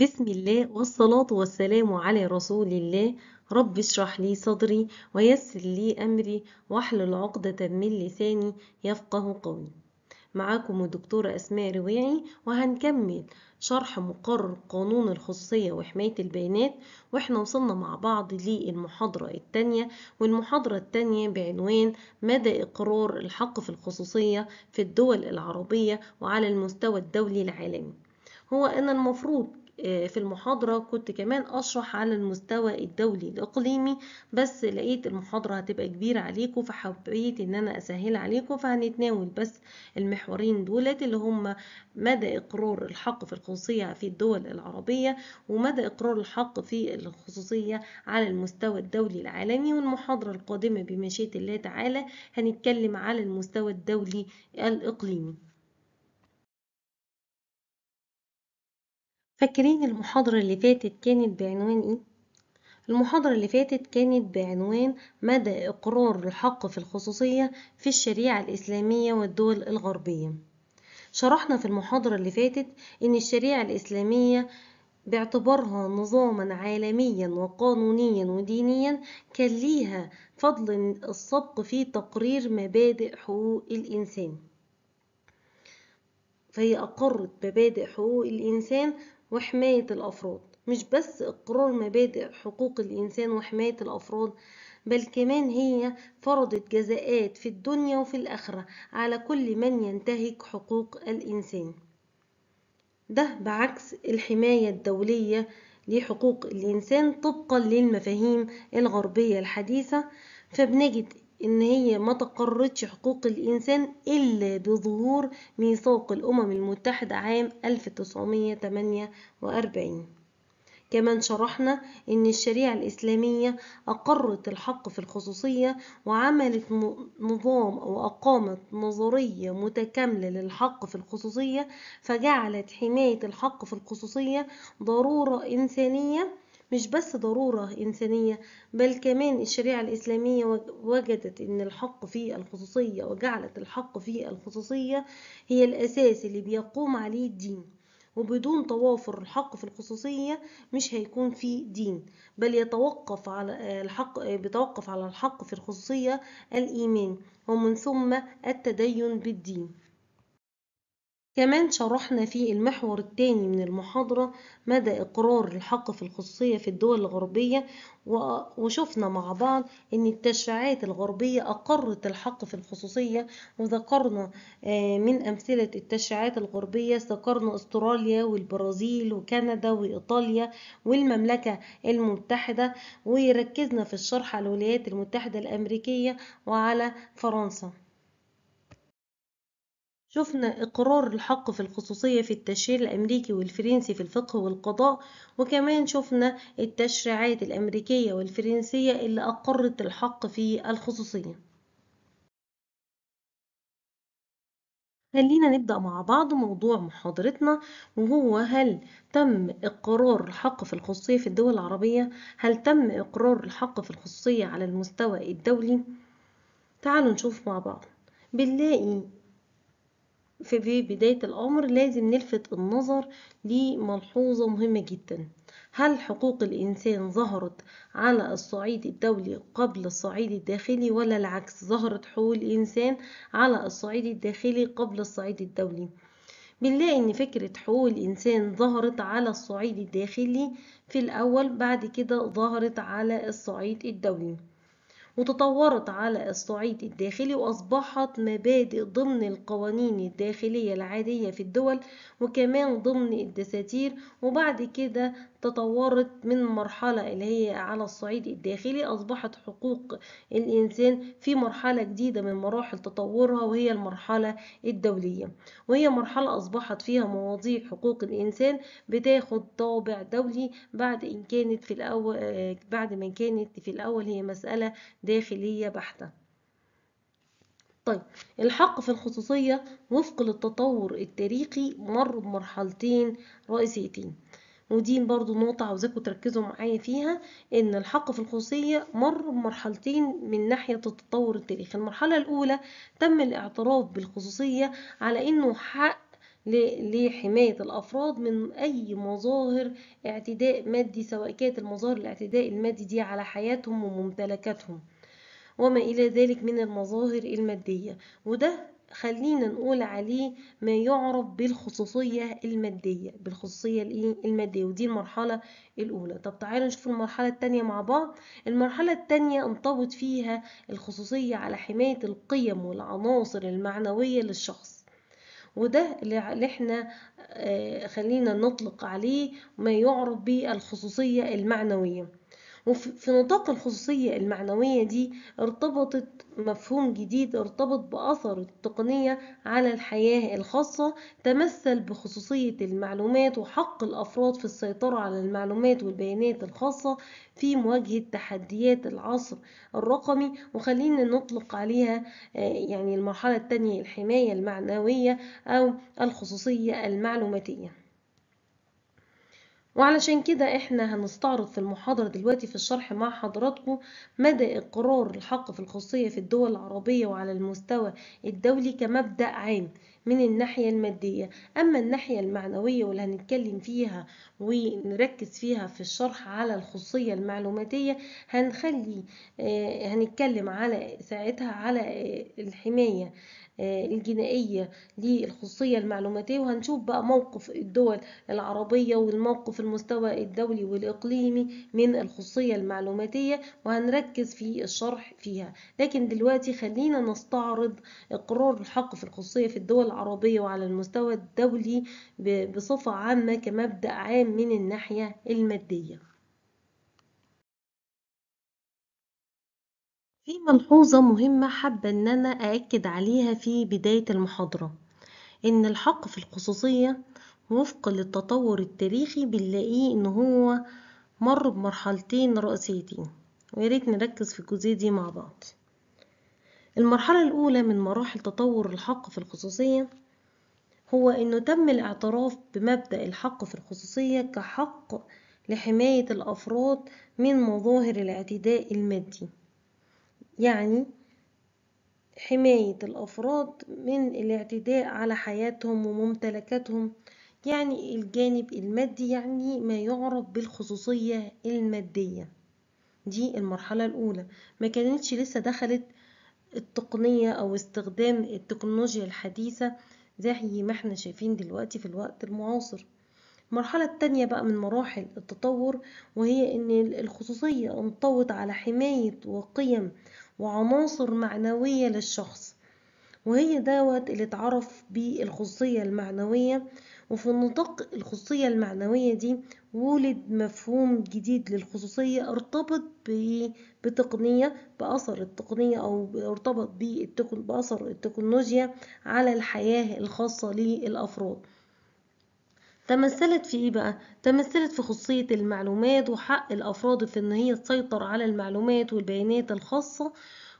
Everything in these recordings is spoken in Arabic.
بسم الله والصلاة والسلام على رسول الله رب اشرح لي صدري ويسر لي أمري واحلل عقدة من لساني يفقه قولي معاكم الدكتورة أسماء رواعي وهنكمل شرح مقرر قانون الخصوصية وحماية البيانات واحنا وصلنا مع بعض للمحاضرة التانية والمحاضرة التانية بعنوان مدى إقرار الحق في الخصوصية في الدول العربية وعلى المستوى الدولي العالمي هو أنا المفروض آه، في المحاضرة كنت كمان أشرح على المستوى الدولي الإقليمي بس لقيت المحاضرة هتبقى كبيرة عليكم فحبيت إن أنا أسهل عليكم فهنتناول بس المحورين دولت اللي هم مدى إقرار الحق في الخصوصية في الدول العربية ومدى إقرار الحق في الخصوصية على المستوى الدولي العالمي والمحاضرة القادمة بمشيئة الله تعالى هنتكلم على المستوى الدولي الإقليمي فاكرين المحاضرة اللي فاتت كانت بعنوان ايه؟ المحاضرة اللي فاتت كانت بعنوان مدى إقرار الحق في الخصوصية في الشريعة الإسلامية والدول الغربية شرحنا في المحاضرة اللي فاتت إن الشريعة الإسلامية باعتبارها نظاما عالميا وقانونيا ودينيا كان ليها فضل السبق في تقرير مبادئ حقوق الإنسان فهي أقرت مبادئ حقوق الإنسان وحماية الأفراد مش بس إقرار مبادئ حقوق الإنسان وحماية الأفراد بل كمان هي فرضت جزاءات في الدنيا وفي الآخرة على كل من ينتهك حقوق الإنسان ده بعكس الحماية الدولية لحقوق الإنسان طبقا للمفاهيم الغربية الحديثة فبنجد إن هي ما تقرتش حقوق الإنسان إلا بظهور ميثاق الأمم المتحدة عام 1948 كمان شرحنا إن الشريعة الإسلامية أقرت الحق في الخصوصية وعملت نظام أو أقامت نظرية متكاملة للحق في الخصوصية فجعلت حماية الحق في الخصوصية ضرورة إنسانية مش بس ضرورة إنسانية بل كمان الشريعة الإسلامية وجدت إن الحق في الخصوصية وجعلت الحق في الخصوصية هي الأساس اللي بيقوم عليه الدين وبدون توافر الحق في الخصوصية مش هيكون في دين بل يتوقف على آه، الحق آه، بتوقف على الحق في الخصوصية الإيمان ومن ثم التدين بالدين كمان شرحنا في المحور التاني من المحاضرة مدى إقرار الحق في الخصوصية في الدول الغربية وشفنا مع بعض إن التشريعات الغربية أقرت الحق في الخصوصية وذكرنا آه، من أمثلة التشريعات الغربية ذكرنا أستراليا والبرازيل وكندا وإيطاليا والمملكة المتحدة وركزنا في الشرح على الولايات المتحدة الأمريكية وعلى فرنسا. شفنا إقرار الحق في الخصوصية في التشريع الأمريكي والفرنسي في الفقه والقضاء وكمان شفنا التشريعات الأمريكية والفرنسية اللي أقرت الحق في الخصوصية خلينا نبدأ مع بعض موضوع محاضرتنا وهو هل تم إقرار الحق في الخصوصية في الدول العربية؟ هل تم إقرار الحق في الخصوصية على المستوى الدولي؟ تعالوا نشوف مع بعض بنلاقي في بداية الأمر لازم نلفت النظر لملحوظة مهمة جدا هل حقوق الإنسان ظهرت على الصعيد الدولي قبل الصعيد الداخلي ولا العكس ظهرت حقوق الإنسان على الصعيد الداخلي قبل الصعيد الدولي بنلاقي ان فكرة حقوق الانسان ظهرت على الصعيد الداخلي في الاول بعد كده ظهرت على الصعيد الدولي وتطورت على الصعيد الداخلي وأصبحت مبادئ ضمن القوانين الداخلية العادية في الدول وكمان ضمن الدساتير وبعد كده تطورت من مرحلة اللي هي على الصعيد الداخلي أصبحت حقوق الإنسان في مرحلة جديدة من مراحل تطورها وهي المرحلة الدولية وهي مرحلة أصبحت فيها مواضيع حقوق الإنسان بتاخد طابع دولي بعد إن كانت في الأول بعد ما كانت في الأول هي مسألة داخلية بحتة طيب الحق في الخصوصية وفق للتطور التاريخي مر بمرحلتين رئيسيتين ودي برضو نقطة عاوزاكم تركزوا معايا فيها ان الحق في الخصوصية مر بمرحلتين من ناحية التطور التاريخي المرحلة الاولى تم الاعتراف بالخصوصية على انه حق لحماية الأفراد من أي مظاهر اعتداء مادي سواء كانت المظاهر الاعتداء المادي دي على حياتهم وممتلكاتهم وما إلى ذلك من المظاهر المادية وده خلينا نقول عليه ما يعرف بالخصوصية المادية بالخصوصية إيه؟ المادية ودي المرحلة الأولى طب تعالوا نشوف المرحلة التانية مع بعض المرحلة التانية انطبط فيها الخصوصية على حماية القيم والعناصر المعنوية للشخص وده اللي احنا آه، خلينا نطلق عليه ما يعرف بالخصوصية المعنوية وفي نطاق الخصوصية المعنوية دي ارتبطت مفهوم جديد ارتبط بأثر التقنية على الحياة الخاصة تمثل بخصوصية المعلومات وحق الأفراد في السيطرة على المعلومات والبيانات الخاصة في مواجهة تحديات العصر الرقمي وخلينا نطلق عليها آه، يعني المرحلة التانية الحماية المعنوية أو الخصوصية المعلوماتية وعلشان كده احنا هنستعرض في المحاضرة دلوقتي في الشرح مع حضراتكم مدى اقرار الحق في الخصوصية في الدول العربية وعلى المستوى الدولي كمبدأ عام من الناحية المادية أما الناحية المعنوية واللي هنتكلم فيها ونركز فيها في الشرح على الخصوصية المعلوماتية هنخلي آه، هنتكلم على ساعتها على آه، الحماية آه، الجنائية للخصوصية المعلوماتية وهنشوف بقى موقف الدول العربية والموقف المستوى الدولي والإقليمي من الخصوصية المعلوماتية وهنركز في الشرح فيها لكن دلوقتي خلينا نستعرض اقرار الحق في الخصوصية في الدول العربية وعلى المستوى الدولي بصفة عامة كمبدأ عام من الناحية المادية في ملحوظة مهمة حابة إن أنا أأكد عليها في بداية المحاضرة، إن الحق في الخصوصية وفقا للتطور التاريخي بنلاقيه إن هو مر بمرحلتين رئيسيتين وياريت نركز في الجزئية دي مع بعض، المرحلة الأولى من مراحل تطور الحق في الخصوصية هو إنه تم الاعتراف بمبدأ الحق في الخصوصية كحق لحماية الأفراد من مظاهر الاعتداء المادي. يعني حماية الأفراد من الاعتداء على حياتهم وممتلكاتهم يعني الجانب المادي يعني ما يعرف بالخصوصية المادية دي المرحلة الأولى ما كانتش لسه دخلت التقنية أو استخدام التكنولوجيا الحديثة زي ما احنا شايفين دلوقتي في الوقت المعاصر المرحلة التانية بقى من مراحل التطور وهي ان الخصوصية انطوت على حماية وقيم وعناصر معنوية للشخص وهي دوت اللي اتعرف بالخصية المعنوية وفي نطاق الخصوصية المعنوية دي ولد مفهوم جديد للخصوصية ارتبط بتقنية بأثر التقنية أو ارتبط بأثر التكنولوجيا على الحياة الخاصة للأفراد تمثلت في إيه بقى؟ تمثلت في خصوصية المعلومات وحق الأفراد في إن هي تسيطر على المعلومات والبيانات الخاصة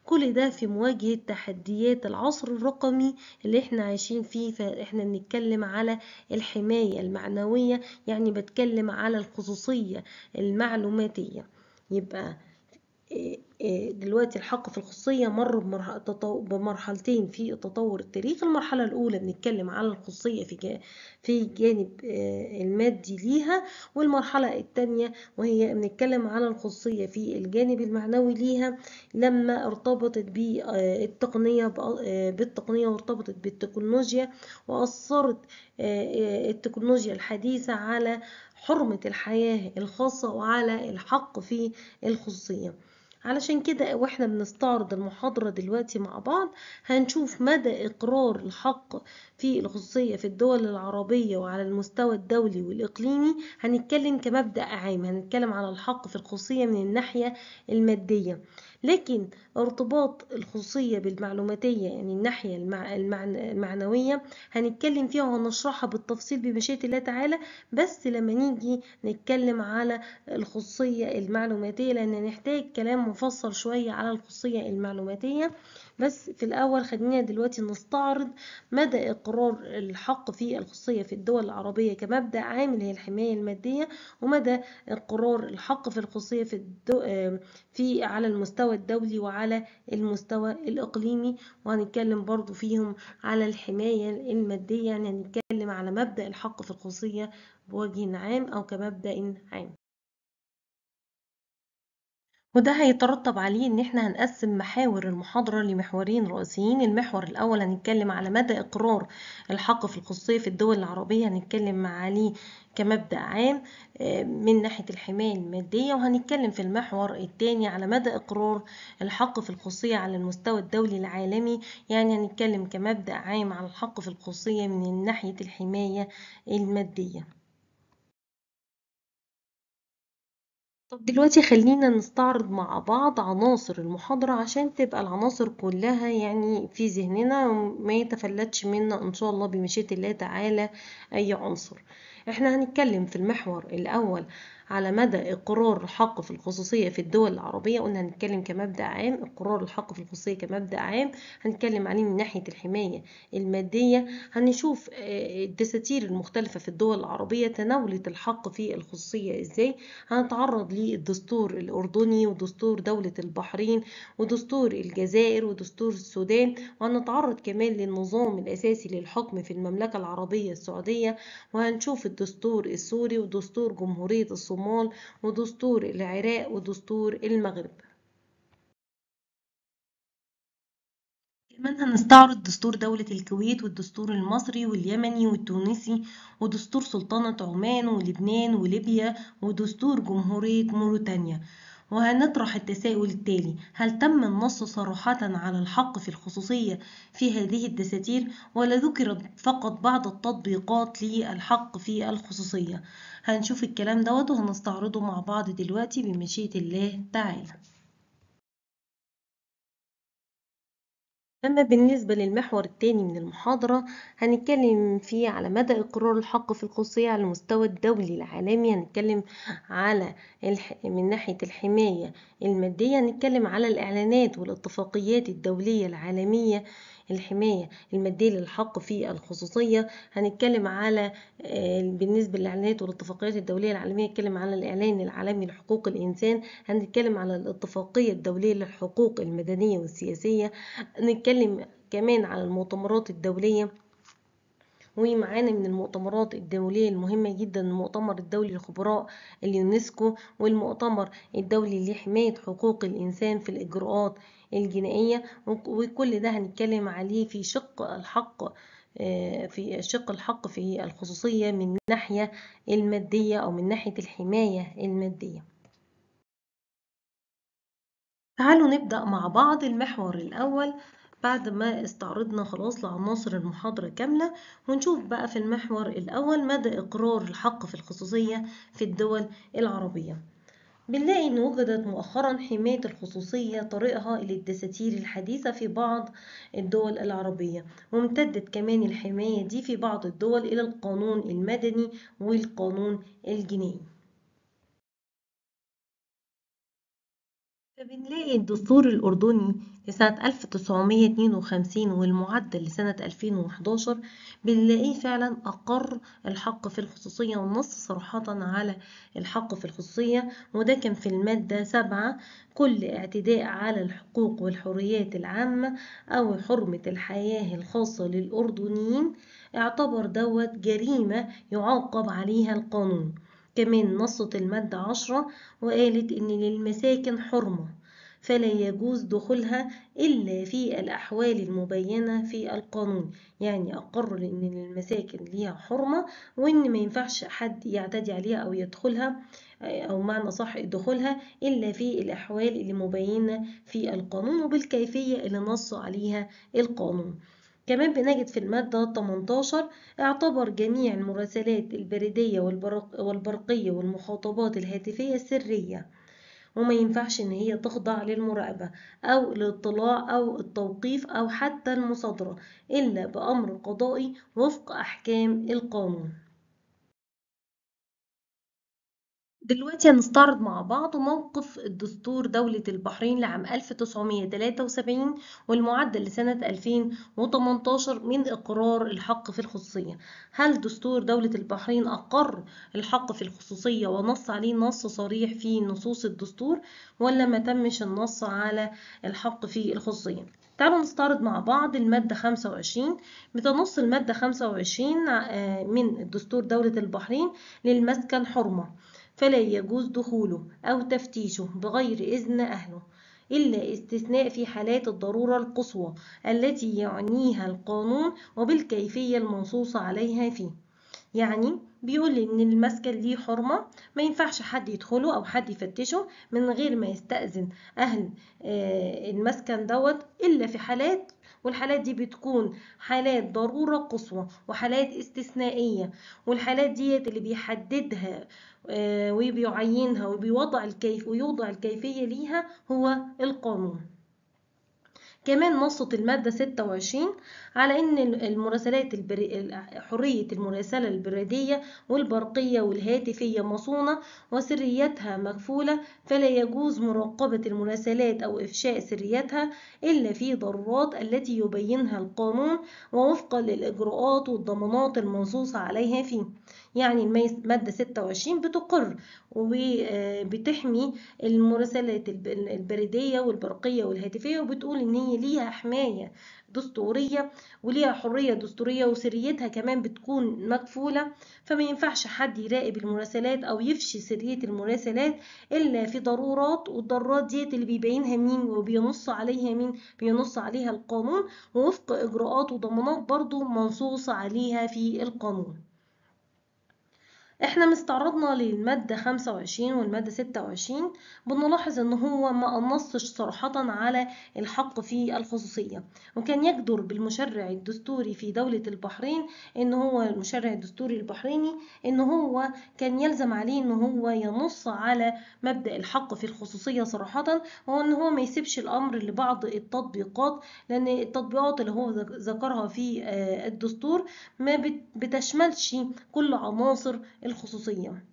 كل ده في مواجهة تحديات العصر الرقمي اللي احنا عايشين فيه فاحنا بنتكلم على الحماية المعنوية يعني بتكلم على الخصوصية المعلوماتية يبقى آه، دلوقتي الحق في الخصوصية مر بمرحلتين في تطور التاريخ المرحلة الأولى بنتكلم على الخصوصية في في جانب آه، المادي ليها والمرحلة الثانية وهي بنتكلم على الخصوصية في الجانب المعنوي ليها لما ارتبطت بالتقنية آه، بالتقنية وارتبطت بالتكنولوجيا وأثرت التكنولوجيا الحديثة على حرمة الحياة الخاصة وعلى الحق في الخصوصية علشان كده واحنا بنستعرض المحاضرة دلوقتي مع بعض هنشوف مدى إقرار الحق في الخصوصية في الدول العربية وعلى المستوى الدولي والإقليمي هنتكلم كمبدأ عام هنتكلم على الحق في الخصوصية من الناحية المادية لكن ارتباط الخصوصية بالمعلوماتية يعني الناحية المعنوية هنتكلم فيها وهنشرحها بالتفصيل بمشيئة الله تعالى بس لما نيجي نتكلم على الخصوصية المعلوماتية لأن نحتاج كلام مفصل شوية على الخصوصية المعلوماتية بس في الأول خلينا دلوقتي نستعرض مدى إقرار الحق في الخصوصية في الدول العربية كمبدأ عامل هي الحماية المادية ومدى إقرار الحق في الخصوصية في, الدو... في على المستوى الدولي وعلى المستوى الإقليمي وهنتكلم برضو فيهم على الحماية المادية يعني هنتكلم على مبدأ الحق في الخصوصية بوجه عام أو كمبدأ عام وده هيترتب عليه إن إحنا هنقسم محاور المحاضرة لمحورين رئيسيين، المحور الأول هنتكلم على مدى إقرار الحق في الخصوصية في الدول العربية هنتكلم عليه كمبدأ عام آه، من ناحية الحماية المادية، وهنتكلم في المحور التاني على مدى إقرار الحق في الخصوصية على المستوى الدولي العالمي، يعني هنتكلم كمبدأ عام على الحق في الخصوصية من ناحية الحماية المادية. طب دلوقتي خلينا نستعرض مع بعض عناصر المحاضرة عشان تبقى العناصر كلها يعني في ذهننا وما يتفلتش منا إن شاء الله بمشيئة الله تعالى أي عنصر. احنا هنتكلم في المحور الأول على مدى إقرار الحق في الخصوصية في الدول العربية قلنا هنتكلم كمبدأ عام إقرار الحق في الخصوصية كمبدأ عام هنتكلم عليه من ناحية الحماية المادية هنشوف آه، الدساتير المختلفة في الدول العربية تناولت الحق في الخصوصية إزاي هنتعرض للدستور الأردني ودستور دولة البحرين ودستور الجزائر ودستور السودان وهنتعرض كمان للنظام الأساسي للحكم في المملكة العربية السعودية وهنشوف الدستور السوري ودستور جمهورية الصومال الصومال ودستور العراق ودستور المغرب كمان هنستعرض دستور دولة الكويت والدستور المصري واليمني والتونسي ودستور سلطنة عمان ولبنان وليبيا ودستور جمهورية موريتانيا وهنطرح التساؤل التالي هل تم النص صراحة على الحق في الخصوصية في هذه الدساتير ولا ذكرت فقط بعض التطبيقات للحق في الخصوصية هنشوف الكلام دوت وهنستعرضه مع بعض دلوقتي بمشيئة الله تعالى أما بالنسبة للمحور التاني من المحاضرة هنتكلم فيه على مدى إقرار الحق في الخصوصية على المستوى الدولي العالمي هنتكلم على الح... من ناحية الحماية المادية هنتكلم على الإعلانات والاتفاقيات الدولية العالمية الحماية المادية للحق في الخصوصية هنتكلم على آه، بالنسبة للإعلانات والاتفاقيات الدولية العالمية هنتكلم على الإعلان العالمي لحقوق الإنسان هنتكلم على الاتفاقية الدولية للحقوق المدنية والسياسية نتكلم كمان على المؤتمرات الدولية ومعانا من المؤتمرات الدولية المهمة جدا المؤتمر الدولي لخبراء اليونسكو والمؤتمر الدولي لحماية حقوق الإنسان في الإجراءات الجنائية وكل ده هنتكلم عليه في شق الحق آه، في شق الحق في الخصوصية من ناحية المادية أو من ناحية الحماية المادية تعالوا نبدأ مع بعض المحور الأول بعد ما استعرضنا خلاص لعناصر المحاضرة كاملة ونشوف بقى في المحور الأول مدى إقرار الحق في الخصوصية في الدول العربية بنلاقي إن وجدت مؤخرا حماية الخصوصية طريقها إلى الدساتير الحديثة في بعض الدول العربية وامتدت كمان الحماية دي في بعض الدول إلى القانون المدني والقانون الجنائي بنلاقي الدستور الأردني لسنة 1952 والمعدل لسنة 2011 بنلاقيه فعلا أقر الحق في الخصوصية والنص صراحة على الحق في الخصوصية وده كان في المادة سبعة كل اعتداء على الحقوق والحريات العامة أو حرمة الحياة الخاصة للأردنيين اعتبر دوت جريمة يعاقب عليها القانون كمان نصت المادة عشرة وقالت إن للمساكن حرمة فلا يجوز دخولها إلا في الأحوال المبينة في القانون يعني أقر إن المساكن ليها حرمة وإن ما ينفعش حد يعتدي عليها أو يدخلها أو معنى صح دخولها إلا في الأحوال المبينة في القانون وبالكيفية اللي نص عليها القانون كمان بنجد في المادة 18 اعتبر جميع المراسلات البريدية والبرق والبرقية والمخاطبات الهاتفية سرية وما ينفعش إن هي تخضع للمراقبة أو الاطلاع أو التوقيف أو حتى المصادرة إلا بأمر قضائي وفق أحكام القانون دلوقتي هنستعرض مع بعض موقف الدستور دولة البحرين لعام 1973 والمعدل لسنة 2018 من إقرار الحق في الخصوصية هل دستور دولة البحرين أقر الحق في الخصوصية ونص عليه نص صريح في نصوص الدستور ولا ما تمش النص على الحق في الخصوصية تعالوا نستعرض مع بعض المادة 25 بتنص المادة 25 آه، من الدستور دولة البحرين للمسكن حرمة فلا يجوز دخوله أو تفتيشه بغير إذن أهله إلا استثناء في حالات الضرورة القصوى التي يعنيها القانون وبالكيفية المنصوص عليها فيه يعني بيقول ان المسكن ليه حرمه ما ينفعش حد يدخله او حد يفتشه من غير ما يستاذن اهل آه، المسكن دوت الا في حالات والحالات دي بتكون حالات ضرورة قصوى وحالات استثنائية والحالات ديت اللي بيحددها آه، وبيعينها وبيوضع الكيف ويوضع الكيفية ليها هو القانون كمان نصت المادة 26 على إن المراسلات البري... حرية المراسلة البريدية والبرقية والهاتفية مصونة وسريتها مكفولة فلا يجوز مراقبة المراسلات أو إفشاء سريتها إلا في ضرورات التي يبينها القانون ووفقا للإجراءات والضمانات المنصوص عليها فيه يعني المادة 26 بتقر وبتحمي آه، المراسلات البريدية والبرقية والهاتفية وبتقول إن هي ليها حماية دستورية وليها حرية دستورية وسريتها كمان بتكون مكفولة فما ينفعش حد يراقب المراسلات أو يفشي سرية المراسلات إلا في ضرورات والضرورات ديت اللي بيبينها مين وبينص عليها مين بينص عليها القانون ووفق إجراءات وضمانات برضو منصوص عليها في القانون احنا مستعرضنا للمادة 25 والمادة 26 بنلاحظ ان هو ما نصش صراحة على الحق في الخصوصية وكان يجدر بالمشرع الدستوري في دولة البحرين ان هو المشرع الدستوري البحريني ان هو كان يلزم عليه ان هو ينص على مبدأ الحق في الخصوصية صراحة وان هو ما يسيبش الامر لبعض التطبيقات لان التطبيقات اللي هو ذكرها في آه، الدستور ما بتشملش كل عناصر الخصوصية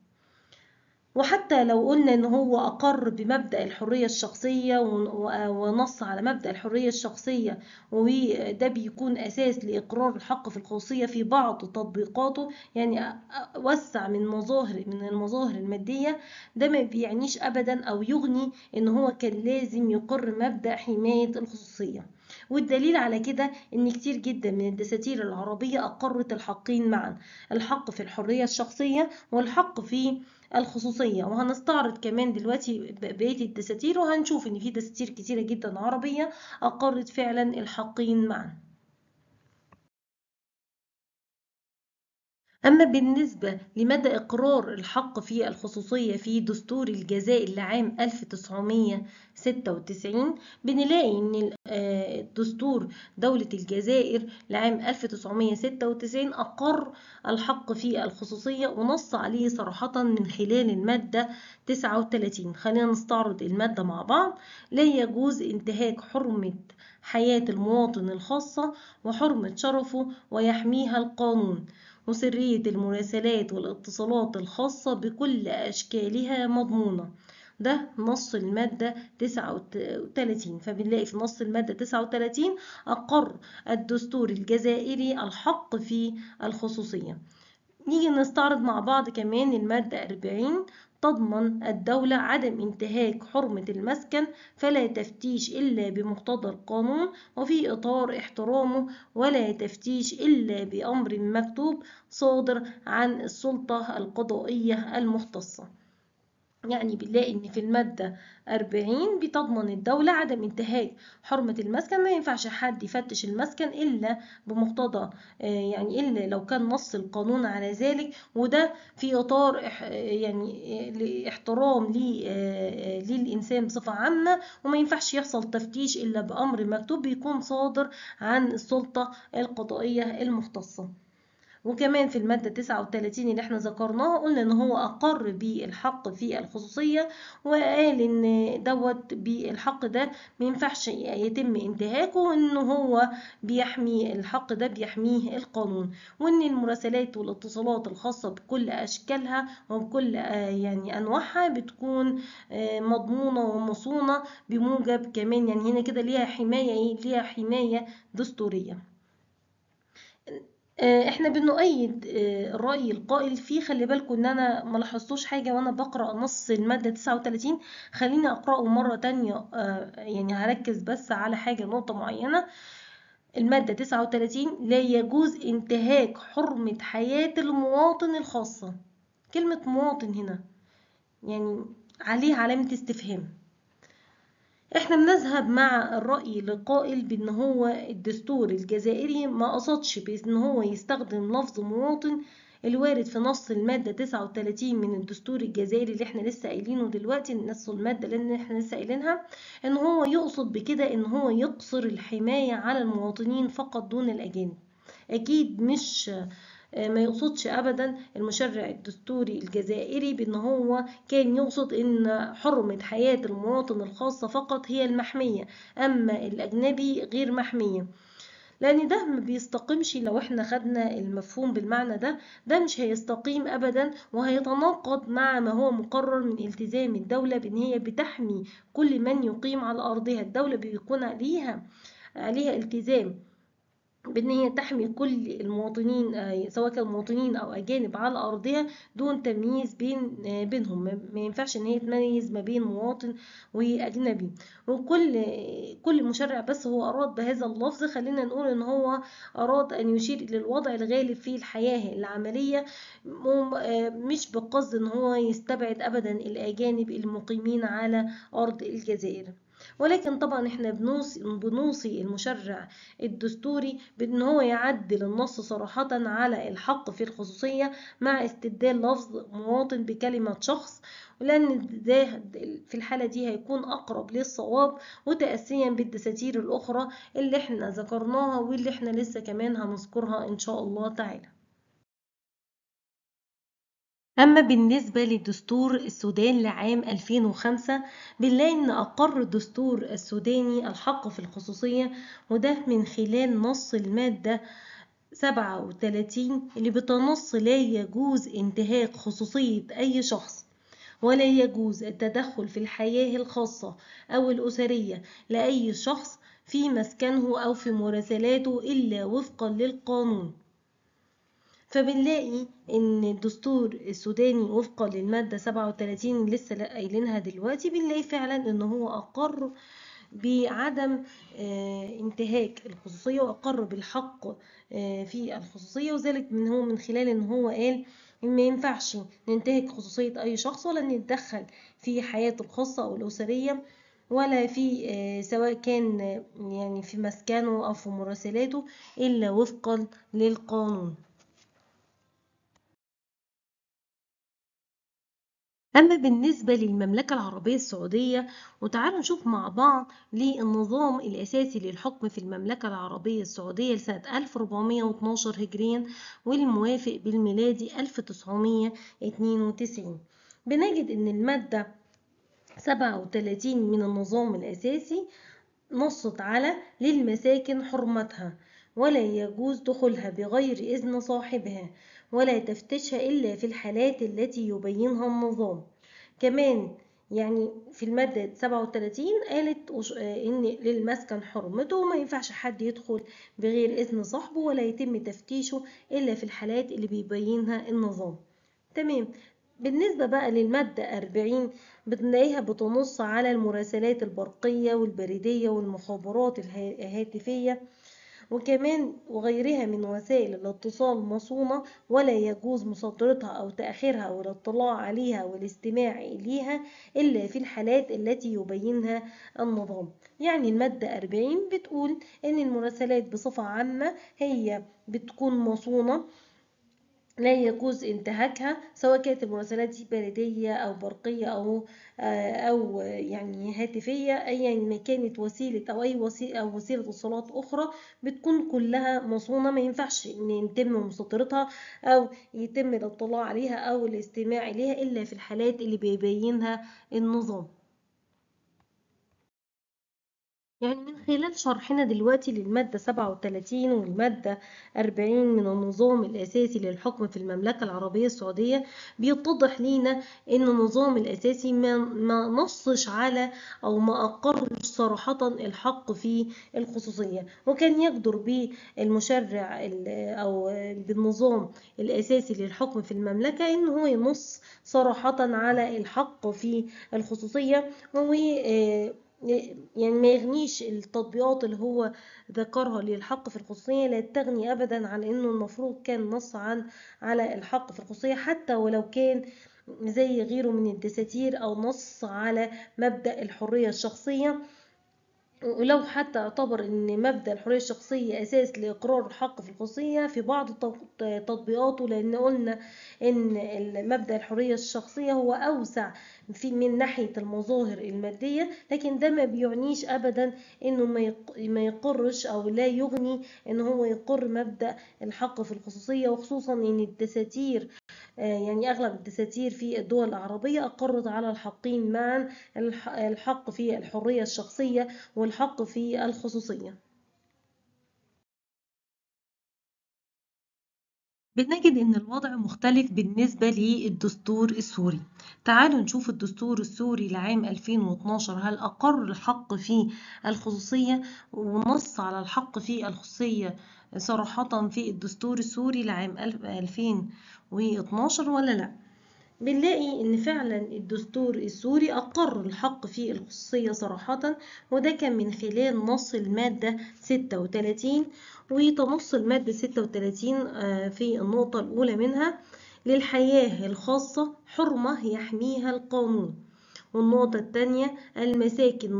وحتى لو قلنا ان هو اقر بمبدا الحريه الشخصيه ونص على مبدا الحريه الشخصيه وده بيكون اساس لاقرار الحق في الخصوصيه في بعض تطبيقاته يعني وسع من مظاهر من المظاهر الماديه ده ما بيعنيش ابدا او يغني ان هو كان لازم يقر مبدا حمايه الخصوصيه والدليل على كده ان كتير جدا من الدساتير العربية اقرت الحقين معا الحق في الحرية الشخصية والحق في الخصوصية وهنستعرض كمان دلوقتي بقية الدساتير وهنشوف ان في دساتير كتيرة جدا عربية اقرت فعلا الحقين معا أما بالنسبة لمدى إقرار الحق في الخصوصية في دستور الجزائر لعام 1996 بنلاقي إن آه، دستور دولة الجزائر لعام 1996 أقر الحق في الخصوصية ونص عليه صراحة من خلال المادة 39 خلينا نستعرض المادة مع بعض لا يجوز انتهاك حرمة حياة المواطن الخاصة وحرمة شرفه ويحميها القانون وسرية المراسلات والاتصالات الخاصة بكل أشكالها مضمونة ده نص المادة 39 فبنلاقي في نص المادة 39 أقر الدستور الجزائري الحق في الخصوصية نيجي نستعرض مع بعض كمان المادة 40 تضمن الدولة عدم انتهاك حرمة المسكن فلا تفتيش إلا بمقتضى القانون وفي إطار احترامه ولا تفتيش إلا بأمر مكتوب صادر عن السلطة القضائية المختصة يعني بنلاقي إن في المادة 40 بتضمن الدولة عدم انتهاك حرمة المسكن ما ينفعش حد يفتش المسكن إلا بمقتضى آه، يعني إلا لو كان نص القانون على ذلك وده في إطار آه، يعني آه، احترام للإنسان بصفة عامة وما ينفعش يحصل تفتيش إلا بأمر مكتوب بيكون صادر عن السلطة القضائية المختصة وكمان في المادة 39 اللي احنا ذكرناها قلنا ان هو اقر بالحق في الخصوصية وقال ان دوت بالحق ده مينفعش يتم انتهاكه وان هو بيحمي الحق ده بيحميه القانون وان المراسلات والاتصالات الخاصة بكل اشكالها وبكل آه، يعني انواعها بتكون آه، مضمونة ومصونة بموجب كمان يعني هنا كده ليها حماية ايه ليها حماية دستورية آه، إحنا بنؤيد آه، الرأي القائل فيه خلي بالكم إن أنا ملاحظتوش حاجة وأنا بقرأ نص المادة 39 خليني أقرأه مرة تانية آه، يعني هركز بس على حاجة نقطة معينة المادة 39 لا يجوز انتهاك حرمة حياة المواطن الخاصة كلمة مواطن هنا يعني عليه علامة استفهام احنا بنذهب مع الرأي للقائل بان هو الدستور الجزائري ما قصدش بان هو يستخدم لفظ مواطن الوارد في نص المادة 39 من الدستور الجزائري اللي احنا لسه قايلينه دلوقتي نص المادة اللي احنا لسه قايلينها ان هو يقصد بكده ان هو يقصر الحماية على المواطنين فقط دون الأجانب أكيد مش آه، ما يقصدش ابدا المشرع الدستوري الجزائري بان هو كان يقصد ان حرمة حياة المواطن الخاصة فقط هي المحمية اما الاجنبي غير محمية لان ده ما بيستقيمش لو احنا خدنا المفهوم بالمعنى ده ده مش هيستقيم ابدا وهيتناقض مع ما هو مقرر من التزام الدولة بان هي بتحمي كل من يقيم على ارضها الدولة بيكون ليها عليها التزام بأن هي تحمي كل المواطنين آه، سواء كانوا مواطنين أو أجانب على أرضها دون تمييز بين آه، بينهم ما ينفعش إن هي تميز ما بين مواطن وأجنبي وكل كل مشرع بس هو أراد بهذا اللفظ خلينا نقول إن هو أراد أن يشير إلى الوضع الغالب في الحياة العملية آه، مش بقصد إن هو يستبعد أبدا الأجانب المقيمين على أرض الجزائر ولكن طبعا احنا بنوصي, بنوصي المشرع الدستوري بان هو يعدل النص صراحة على الحق في الخصوصية مع استبدال لفظ مواطن بكلمة شخص ولأن ده في الحالة دي هيكون أقرب للصواب وتأسيا بالدساتير الأخرى اللي احنا ذكرناها واللي احنا لسه كمان هنذكرها إن شاء الله تعالى أما بالنسبة لدستور السودان لعام 2005 بنلاقي إن أقر الدستور السوداني الحق في الخصوصية وده من خلال نص المادة 37 اللي بتنص لا يجوز انتهاك خصوصية أي شخص ولا يجوز التدخل في الحياة الخاصة أو الأسرية لأي شخص في مسكنه أو في مراسلاته إلا وفقا للقانون فبنلاقي ان الدستور السوداني وفقا للمادة 37 لسه قايلينها دلوقتي بنلاقي فعلا ان هو اقر بعدم آه، انتهاك الخصوصية واقر بالحق آه، في الخصوصية وذلك من هو من خلال ان هو قال ما ينفعش ننتهك خصوصية اي شخص ولا نتدخل في حياته الخاصة او الاسرية ولا في آه، سواء كان يعني في مسكنه أو في مراسلاته إلا وفقا للقانون أما بالنسبة للمملكة العربية السعودية وتعالوا نشوف مع بعض للنظام الأساسي للحكم في المملكة العربية السعودية لسنة 1412 هجريا والموافق بالميلادي 1992 بنجد إن المادة 37 من النظام الأساسي نصت على للمساكن حرمتها ولا يجوز دخولها بغير إذن صاحبها ولا تفتشها إلا في الحالات التي يبينها النظام كمان يعني في المادة 37 قالت آه، إن للمسكن حرمته وما ينفعش حد يدخل بغير إذن صاحبه ولا يتم تفتيشه إلا في الحالات اللي بيبينها النظام تمام بالنسبة بقى للمادة 40 بنلاقيها بتنص على المراسلات البرقية والبريدية والمخابرات الهاتفية وكمان وغيرها من وسائل الاتصال مصونة ولا يجوز مصادرتها أو تأخيرها والاطلاع عليها والاستماع إليها إلا في الحالات التي يبينها النظام يعني المادة 40 بتقول إن المراسلات بصفة عامة هي بتكون مصونة لا يجوز انتهاكها سواء كانت المراسلات دي بريدية أو برقية أو آه، أو يعني هاتفية أيا ما كانت وسيلة أو أي وسيلة أو وسيلة اتصالات أخرى بتكون كلها مصونة ما ينفعش إن يتم مسيطرتها أو يتم الاطلاع عليها أو الاستماع إليها إلا في الحالات اللي بيبينها النظام يعني من خلال شرحنا دلوقتي للمادة 37 والمادة 40 من النظام الأساسي للحكم في المملكة العربية السعودية بيتضح لينا إن النظام الأساسي ما, نصش على أو ما أقرش صراحة الحق في الخصوصية وكان يقدر به المشرع أو بالنظام الأساسي للحكم في المملكة إن هو ينص صراحة على الحق في الخصوصية وهو آه، يعني ما يغنيش التطبيقات اللي هو ذكرها للحق في الخصوصية لا تغني أبدا عن إنه المفروض كان نص عن على الحق في الخصوصية حتى ولو كان زي غيره من الدساتير أو نص على مبدأ الحرية الشخصية ولو حتى اعتبر ان مبدأ الحرية الشخصية اساس لاقرار الحق في الخصوصية في بعض تطبيقاته لان قلنا ان مبدأ الحرية الشخصية هو اوسع في من ناحية المظاهر المادية لكن ده ما بيعنيش ابدا انه ما يقرش او لا يغني ان هو يقر مبدأ الحق في الخصوصية وخصوصا ان الدساتير آه، يعني أغلب الدساتير في الدول العربية أقرت على الحقين معا الحق في الحرية الشخصية والحق في الخصوصية بنجد إن الوضع مختلف بالنسبة للدستور السوري تعالوا نشوف الدستور السوري لعام 2012 هل أقر الحق في الخصوصية ونص على الحق في الخصوصية صراحة في الدستور السوري لعام 2012 و12 ولا لأ بنلاقي إن فعلا الدستور السوري أقر الحق في الخصوصية صراحة وده كان من خلال نص المادة 36 وتنص المادة 36 آه، في النقطة الأولى منها للحياة الخاصة حرمة يحميها القانون والنقطة الثانية المساكن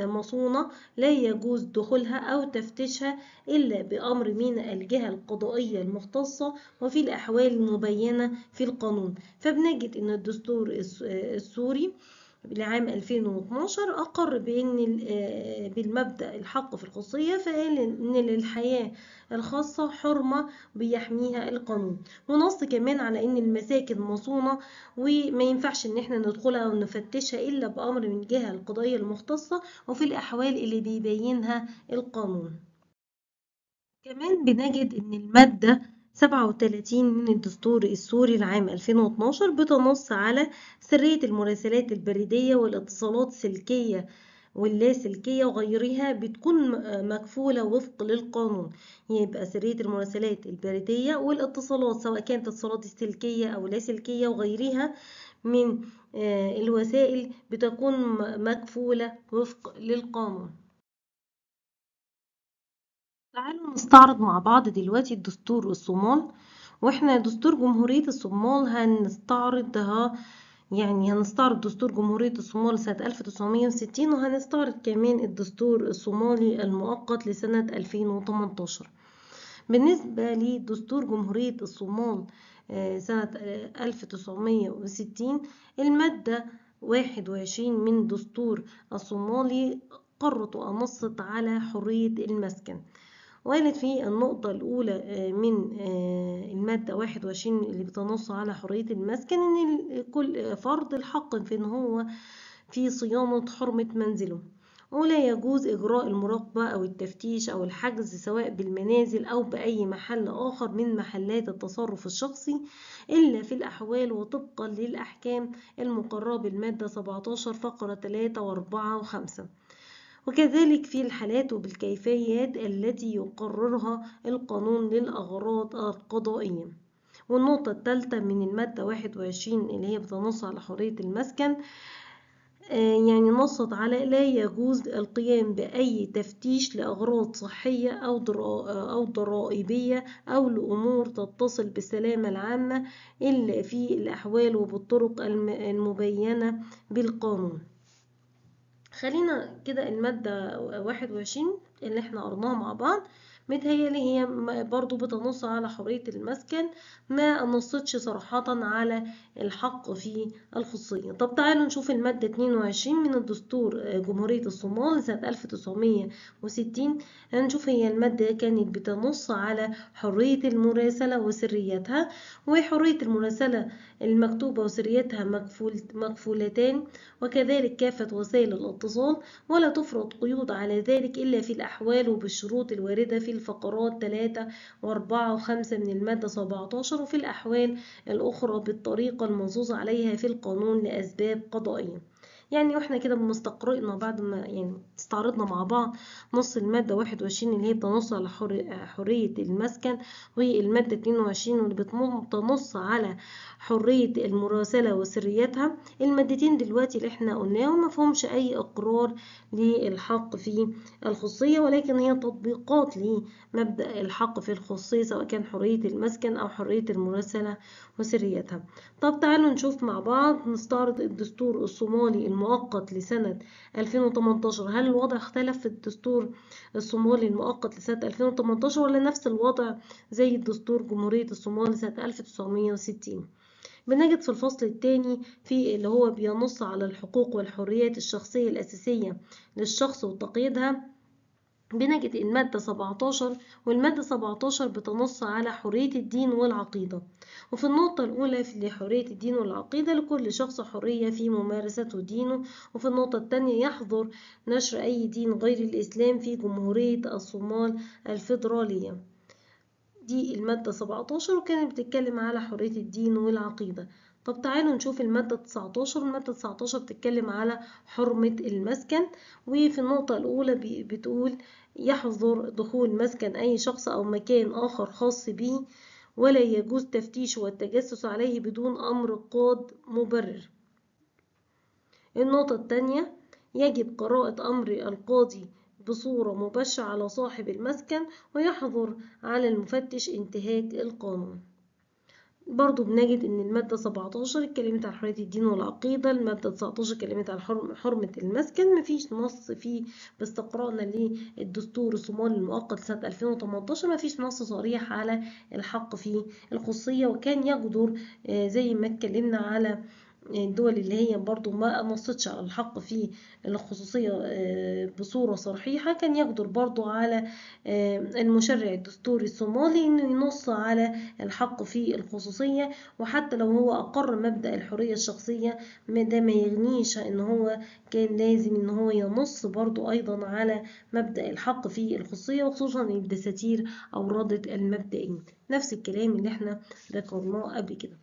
مصونة لا يجوز دخولها أو تفتيشها إلا بأمر من الجهة القضائية المختصة وفي الأحوال المبينة في القانون فبنجد إن الدستور السوري لعام 2012 أقر بأن آه، بالمبدأ الحق في الخصوصية فقال أن الحياة الخاصة حرمة بيحميها القانون ونص كمان على أن المساكن مصونة وما ينفعش أن احنا ندخلها ونفتشها إلا بأمر من جهة القضية المختصة وفي الأحوال اللي بيبينها القانون كمان بنجد أن المادة 37 من الدستور السوري العام 2012 بتنص على سرية المراسلات البريدية والاتصالات السلكية واللاسلكية وغيرها بتكون مكفولة وفق للقانون يبقى سرية المراسلات البريدية والاتصالات سواء كانت اتصالات السلكية أو لاسلكية وغيرها من آه، الوسائل بتكون مكفولة وفق للقانون تعالوا نستعرض مع بعض دلوقتي الدستور الصومال واحنا دستور جمهورية الصومال هنستعرضها يعني هنستعرض دستور جمهورية الصومال سنة 1960 وهنستعرض كمان الدستور الصومالي المؤقت لسنة 2018 بالنسبة لدستور جمهورية الصومال آه، سنة 1960 آه، المادة 21 من دستور الصومالي قرت ونصت على حرية المسكن وقالت في النقطة الأولى آه، من آه، المادة 21 اللي بتنص على حرية المسكن إن كل آه، فرد الحق في إن هو في صيانة حرمة منزله ولا يجوز إجراء المراقبة أو التفتيش أو الحجز سواء بالمنازل أو بأي محل آخر من محلات التصرف الشخصي إلا في الأحوال وطبقا للأحكام المقررة بالمادة 17 فقرة 3 و4 و5 وكذلك في الحالات وبالكيفيات التي يقررها القانون للأغراض القضائية والنقطة الثالثة من المادة 21 اللي هي بتنص على حرية المسكن آه، يعني نصت على لا يجوز القيام بأي تفتيش لأغراض صحية أو آه، ضرائبية أو لأمور تتصل بالسلامة العامة إلا في الأحوال وبالطرق المبينة بالقانون خلينا كده المادة واحد وعشرين اللي احنا قرناها مع بعض متهيألي هي برضو بتنص على حرية المسكن ما نصتش صراحة على الحق في الخصوصية طب تعالوا نشوف المادة 22 من الدستور آه، جمهورية الصومال سنة 1960 هنشوف هي المادة كانت بتنص على حرية المراسلة وسريتها وحرية المراسلة المكتوبة وسريتها مكفول مكفولتان وكذلك كافة وسائل الاتصال ولا تفرض قيود على ذلك إلا في الأحوال وبالشروط الواردة في الفقرات 3 و4 و5 من المادة 17 وفي الأحوال الأخرى بالطريقة المنصوص عليها في القانون لأسباب قضائية يعني واحنا كده بنستقرئنا بعد ما يعني استعرضنا مع بعض نص المادة 21 اللي هي بتنص على حرية المسكن والمادة 22 واللي بتنص على حرية المراسلة وسريتها المادتين دلوقتي اللي احنا قلناهم مفهومش أي إقرار للحق في الخصوصية ولكن هي تطبيقات لمبدأ الحق في الخصوصية سواء كان حرية المسكن أو حرية المراسلة وسريتها طب تعالوا نشوف مع بعض نستعرض الدستور الصومالي المؤقت لسنة 2018 هل الوضع اختلف في الدستور الصومالي المؤقت لسنة 2018 ولا نفس الوضع زي الدستور جمهورية الصومال سنة 1960 بنجد في الفصل الثاني في اللي هو بينص على الحقوق والحريات الشخصية الأساسية للشخص وتقييدها بنجد المادة 17 والمادة 17 بتنص على حرية الدين والعقيدة وفي النقطة الأولى في حرية الدين والعقيدة لكل شخص حرية في ممارسة دينه وفي النقطة الثانية يحظر نشر أي دين غير الإسلام في جمهورية الصومال الفيدرالية دي المادة 17 وكانت بتتكلم على حرية الدين والعقيدة طب تعالوا نشوف المادة 19 المادة 19 بتتكلم على حرمة المسكن وفي النقطة الأولى بتقول يحظر دخول مسكن أي شخص أو مكان آخر خاص به ولا يجوز تفتيشه والتجسس عليه بدون أمر قاد مبرر النقطة الثانية يجب قراءة أمر القاضي بصورة مباشرة على صاحب المسكن ويحظر على المفتش انتهاك القانون برضو بنجد إن المادة 17 اتكلمت عن حرية الدين والعقيدة المادة 19 اتكلمت عن حرمة المسكن مفيش نص فيه باستقرائنا للدستور الصومالي المؤقت سنة 2018 مفيش نص صريح على الحق في الخصوصية وكان يجدر آه، زي ما اتكلمنا على الدول اللي هي برضو ما نصتش على الحق في الخصوصية آه، بصورة صحيحة كان يقدر برضو على آه، المشرع الدستوري الصومالي انه ينص على الحق في الخصوصية وحتى لو هو اقر مبدأ الحرية الشخصية ده ما يغنيش ان هو كان لازم ان هو ينص برضو ايضا على مبدأ الحق في الخصوصية وخصوصا الدساتير اوردت المبدئين نفس الكلام اللي احنا ذكرناه قبل كده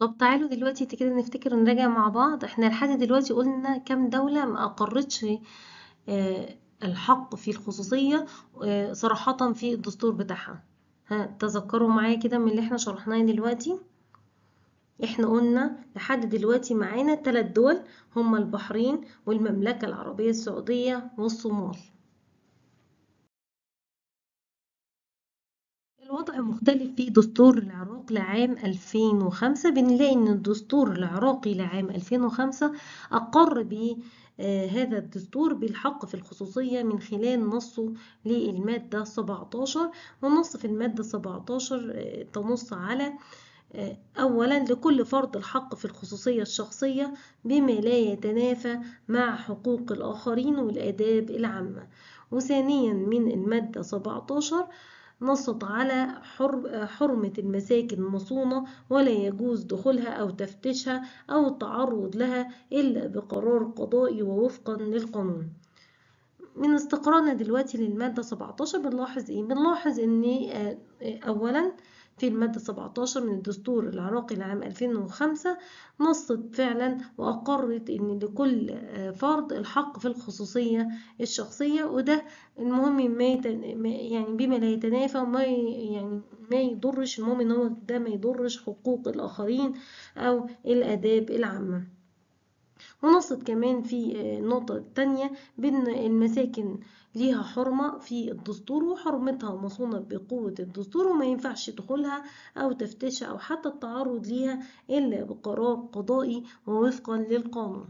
طب تعالوا دلوقتي كده نفتكر ونراجع مع بعض احنا لحد دلوقتي قلنا كام دولة ما أقرتش آه، الحق في الخصوصية آه، صراحة في الدستور بتاعها ها تذكروا معايا كده من اللي احنا شرحناه دلوقتي احنا قلنا لحد دلوقتي معانا تلات دول هما البحرين والمملكة العربية السعودية والصومال الوضع مختلف في دستور العراق لعام 2005 بنلاقي ان الدستور العراقي لعام 2005 اقر بهذا آه، الدستور بالحق في الخصوصية من خلال نصه للمادة 17 ونص في المادة 17 آه، تنص على آه، أولا لكل فرد الحق في الخصوصية الشخصية بما لا يتنافى مع حقوق الآخرين والآداب العامة وثانيا من المادة 17 نصت على حرمة المساكن المصونة ولا يجوز دخولها أو تفتيشها أو التعرض لها إلا بقرار قضائي ووفقا للقانون من استقرارنا دلوقتي للمادة 17 بنلاحظ ايه؟ بنلاحظ ان آه، اولا في المادة 17 من الدستور العراقي لعام 2005 نصت فعلا وأقرت إن لكل آه، فرد الحق في الخصوصية الشخصية وده المهم ما يعني بما لا يتنافى وما يعني ما يضرش المهم إن هو ده ما يضرش حقوق الآخرين أو الآداب العامة ونصت كمان في النقطة آه، التانية بأن المساكن ليها حرمة في الدستور وحرمتها مصونة بقوة الدستور وما ينفعش دخولها أو تفتيشها أو حتى التعرض ليها إلا بقرار قضائي ووفقا للقانون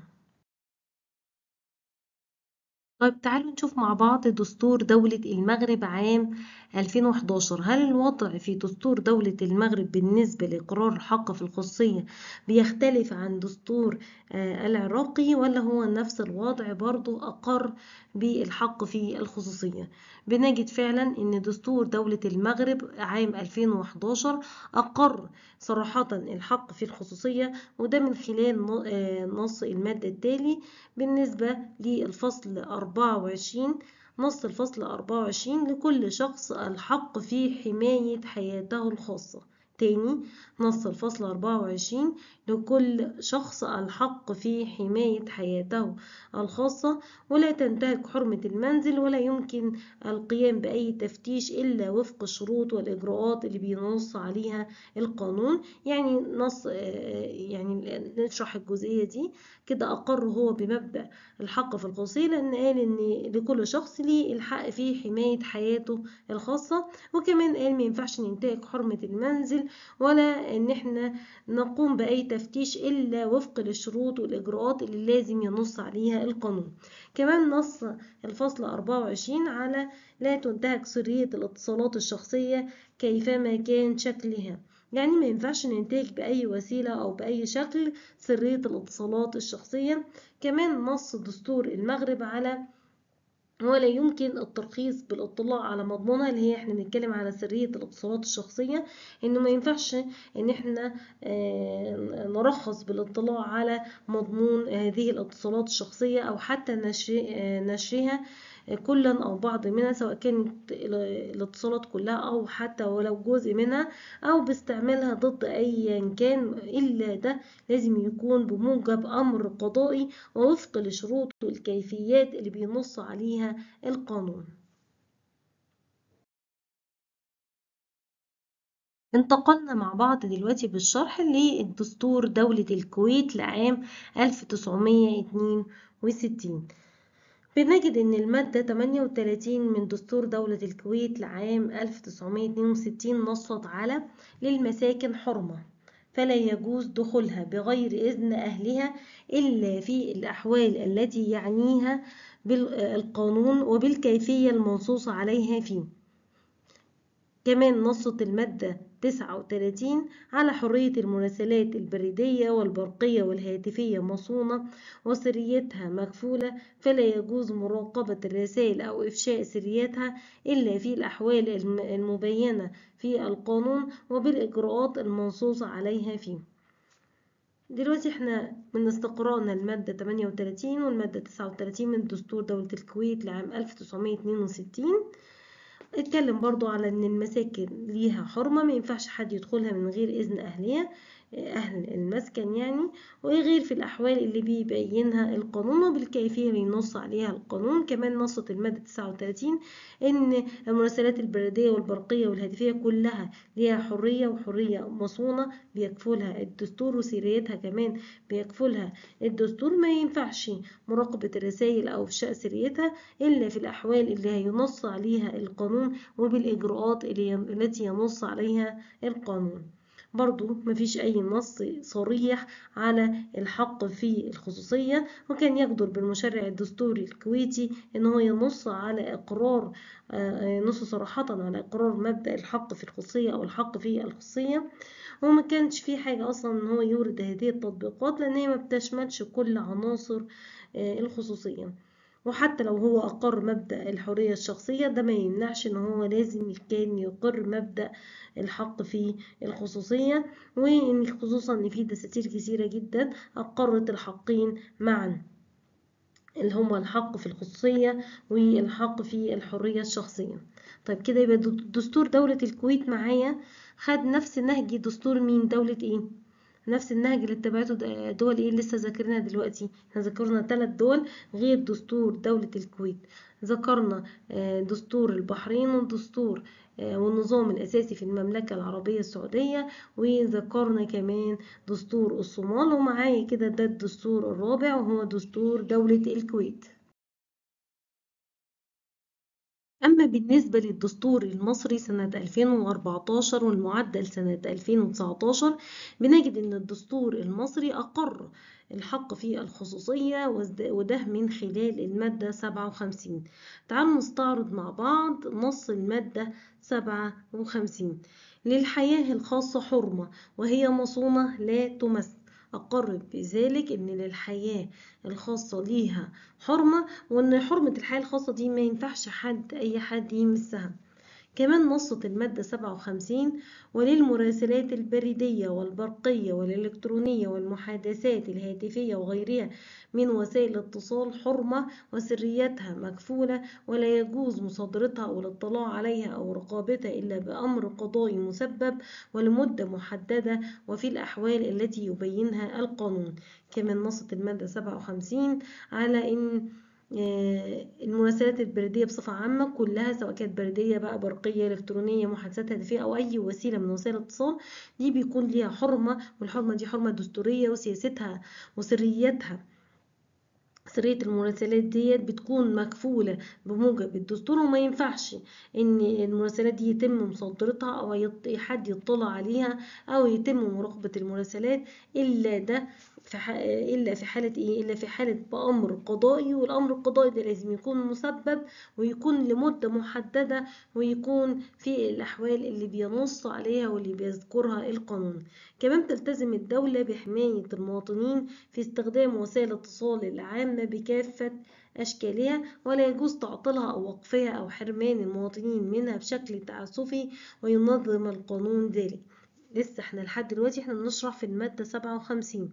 طيب تعالوا نشوف مع بعض دستور دولة المغرب عام 2011 هل الوضع في دستور دولة المغرب بالنسبة لإقرار الحق في الخصوصية بيختلف عن دستور آه، العراقي ولا هو نفس الوضع برضو أقر بالحق في الخصوصية بنجد فعلا أن دستور دولة المغرب عام 2011 أقر صراحة الحق في الخصوصية وده من خلال نص آه، المادة التالي بالنسبة للفصل 24 نص الفصل 24 لكل شخص الحق في حماية حياته الخاصة تاني نص الفصل 24 لكل شخص الحق في حماية حياته الخاصة ولا تنتهك حرمة المنزل ولا يمكن القيام بأي تفتيش إلا وفق الشروط والإجراءات اللي بينص عليها القانون يعني نص آه، يعني نشرح الجزئية دي كده أقر هو بمبدأ الحق في الخصوصية لأن قال إن لكل شخص ليه الحق في حماية حياته الخاصة وكمان قال ما ينفعش ننتهك حرمة المنزل ولا إن إحنا نقوم بأي تفتيش إلا وفق للشروط والإجراءات اللي لازم ينص عليها القانون كمان نص الفصل 24 على لا تنتهك سرية الاتصالات الشخصية كيفما كان شكلها يعني ما ينفعش ننتهك بأي وسيلة أو بأي شكل سرية الاتصالات الشخصية كمان نص دستور المغرب على ولا يمكن الترخيص بالاطلاع على مضمونها اللي هي احنا بنتكلم على سرية الاتصالات الشخصية انه ما ينفعش ان احنا آه، نرخص بالاطلاع على مضمون هذه الاتصالات الشخصية او حتى آه، نشرها كلا أو بعض منها سواء كانت الاتصالات كلها أو حتى ولو جزء منها أو باستعمالها ضد أيا كان إلا ده لازم يكون بموجب أمر قضائي ووفق لشروط والكيفيات اللي بينص عليها القانون انتقلنا مع بعض دلوقتي بالشرح للدستور دولة الكويت لعام 1962 بنجد أن المادة 38 من دستور دولة الكويت لعام 1962 نصت على للمساكن حرمة فلا يجوز دخولها بغير إذن أهلها إلا في الأحوال التي يعنيها بالقانون وبالكيفية المنصوص عليها فيه كمان نصت المادة 39 على حرية المراسلات البريدية والبرقية والهاتفية مصونة وسريتها مكفولة فلا يجوز مراقبة الرسائل أو إفشاء سريتها إلا في الأحوال المبينة في القانون وبالإجراءات المنصوص عليها فيه دلوقتي احنا من استقرارنا المادة 38 والمادة 39 من دستور دولة الكويت لعام 1962 اتكلم برضو على ان المساكن ليها حرمة ما ينفعش حد يدخلها من غير اذن اهلها أهل المسكن يعني وغير في الأحوال اللي بيبينها القانون وبالكيفية بينص عليها القانون كمان نصت المادة 39 إن المراسلات البريدية والبرقية والهاتفية كلها ليها حرية وحرية مصونة بيكفلها الدستور وسريتها كمان بيكفلها الدستور ما ينفعش مراقبة الرسائل أو إفشاء سريتها إلا في الأحوال اللي هينص عليها القانون وبالإجراءات التي ينص عليها القانون برضو مفيش أي نص صريح على الحق في الخصوصية وكان يجدر بالمشرع الدستوري الكويتي إن هو ينص على إقرار آه، ينص صراحة على إقرار مبدأ الحق في الخصوصية أو الحق في الخصوصية وما كانش في حاجة أصلا إن هو يورد هذه التطبيقات لأن هي ما بتشملش كل عناصر آه، الخصوصية وحتى لو هو أقر مبدأ الحرية الشخصية ده ما يمنعش إن هو لازم كان يقر مبدأ الحق في الخصوصية وإن خصوصا إن في دساتير كثيرة جدا أقرت الحقين معا اللي هما الحق في الخصوصية والحق في الحرية الشخصية طيب كده يبقى دستور دولة الكويت معايا خد نفس نهج دستور مين دولة ايه نفس النهج اللي اتبعته آه، دول ايه لسه ذاكرنا دلوقتي احنا ذكرنا ثلاث دول غير دستور دولة الكويت ذكرنا آه، دستور البحرين والدستور آه، والنظام الأساسي في المملكة العربية السعودية وذكرنا كمان دستور الصومال ومعايا كده ده الدستور الرابع وهو دستور دولة الكويت أما بالنسبة للدستور المصري سنة 2014 والمعدل سنة 2019 بنجد إن الدستور المصري أقر الحق في الخصوصية وده من خلال المادة 57 تعالوا نستعرض مع بعض نص المادة 57 للحياة الخاصة حرمة وهي مصونة لا تمس أقرت بذلك إن للحياة الخاصة ليها حرمة وإن حرمة الحياة الخاصة دي ما ينفعش حد أي حد يمسها كمان نصت المادة 57 وللمراسلات البريدية والبرقية والإلكترونية والمحادثات الهاتفية وغيرها من وسائل الاتصال حرمة وسريتها مكفولة ولا يجوز مصادرتها أو الاطلاع عليها أو رقابتها إلا بأمر قضائي مسبب ولمدة محددة وفي الأحوال التي يبينها القانون كمان نصت المادة 57 على أن آه، المراسلات البريدية بصفة عامة كلها سواء كانت بريدية بقى برقية إلكترونية محادثات هاتفية أو أي وسيلة من وسائل الاتصال دي بيكون ليها حرمة والحرمة دي حرمة دستورية وسياستها وسريتها سرية المراسلات ديت بتكون مكفولة بموجب الدستور وما ينفعش ان المراسلات دي يتم مصدرتها او حد يطلع عليها او يتم مراقبة المراسلات الا ده إلا في حالة إيه؟ إلا في حالة بأمر قضائي والأمر القضائي ده لازم يكون مسبب ويكون لمدة محددة ويكون في الأحوال اللي بينص عليها واللي بيذكرها القانون كمان تلتزم الدولة بحماية المواطنين في استخدام وسائل الاتصال العامة بكافة أشكالها ولا يجوز تعطلها أو وقفها أو حرمان المواطنين منها بشكل تعسفي وينظم القانون ذلك لسه احنا لحد دلوقتي احنا بنشرح في المادة سبعة وخمسين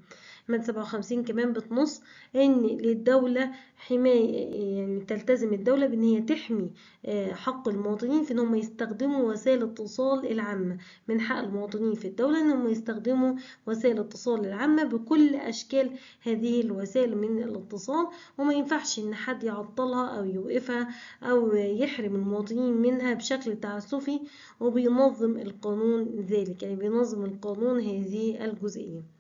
من سبعة وخمسين كمان بتنص ان للدولة حماية يعني تلتزم الدولة بان هي تحمي آه، حق المواطنين في ان هم يستخدموا وسائل الاتصال العامة من حق المواطنين في الدولة ان هم يستخدموا وسائل الاتصال العامة بكل اشكال هذه الوسائل من الاتصال وما ينفعش ان حد يعطلها او يوقفها او يحرم المواطنين منها بشكل تعسفي وبينظم القانون ذلك يعني بينظم القانون هذه الجزئية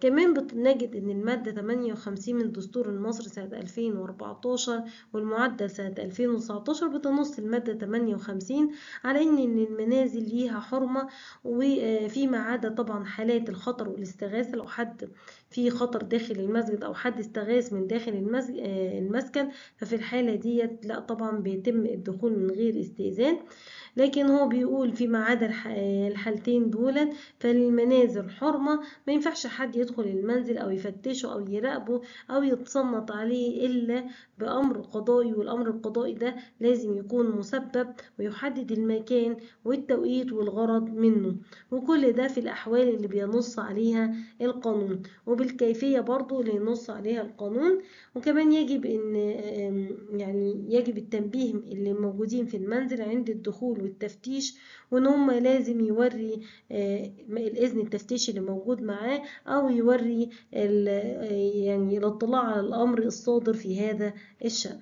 كمان بنجد إن المادة 58 من الدستور المصري سنة 2014 والمعدل سنة 2019 بتنص المادة 58 على إن إن المنازل ليها حرمة وفيما آه، عدا طبعا حالات الخطر والاستغاثة لو حد في خطر داخل المسجد او حد استغاث من داخل آه، المسكن ففي الحاله ديت لا طبعا بيتم الدخول من غير استئذان لكن هو بيقول فيما عدا آه، الحالتين دولا فالمنازل حرمه ما ينفعش حد يدخل المنزل او يفتشه او يراقبه او يتصنط عليه الا بامر قضائي والامر القضائي ده لازم يكون مسبب ويحدد المكان والتوقيت والغرض منه وكل ده في الاحوال اللي بينص عليها القانون وبالكيفية برضو اللي ينص عليها القانون وكمان يجب ان يعني يجب التنبيه اللي موجودين في المنزل عند الدخول والتفتيش وان هم لازم يوري الاذن التفتيش اللي موجود معاه او يوري يعني الاطلاع على الامر الصادر في هذا الشأن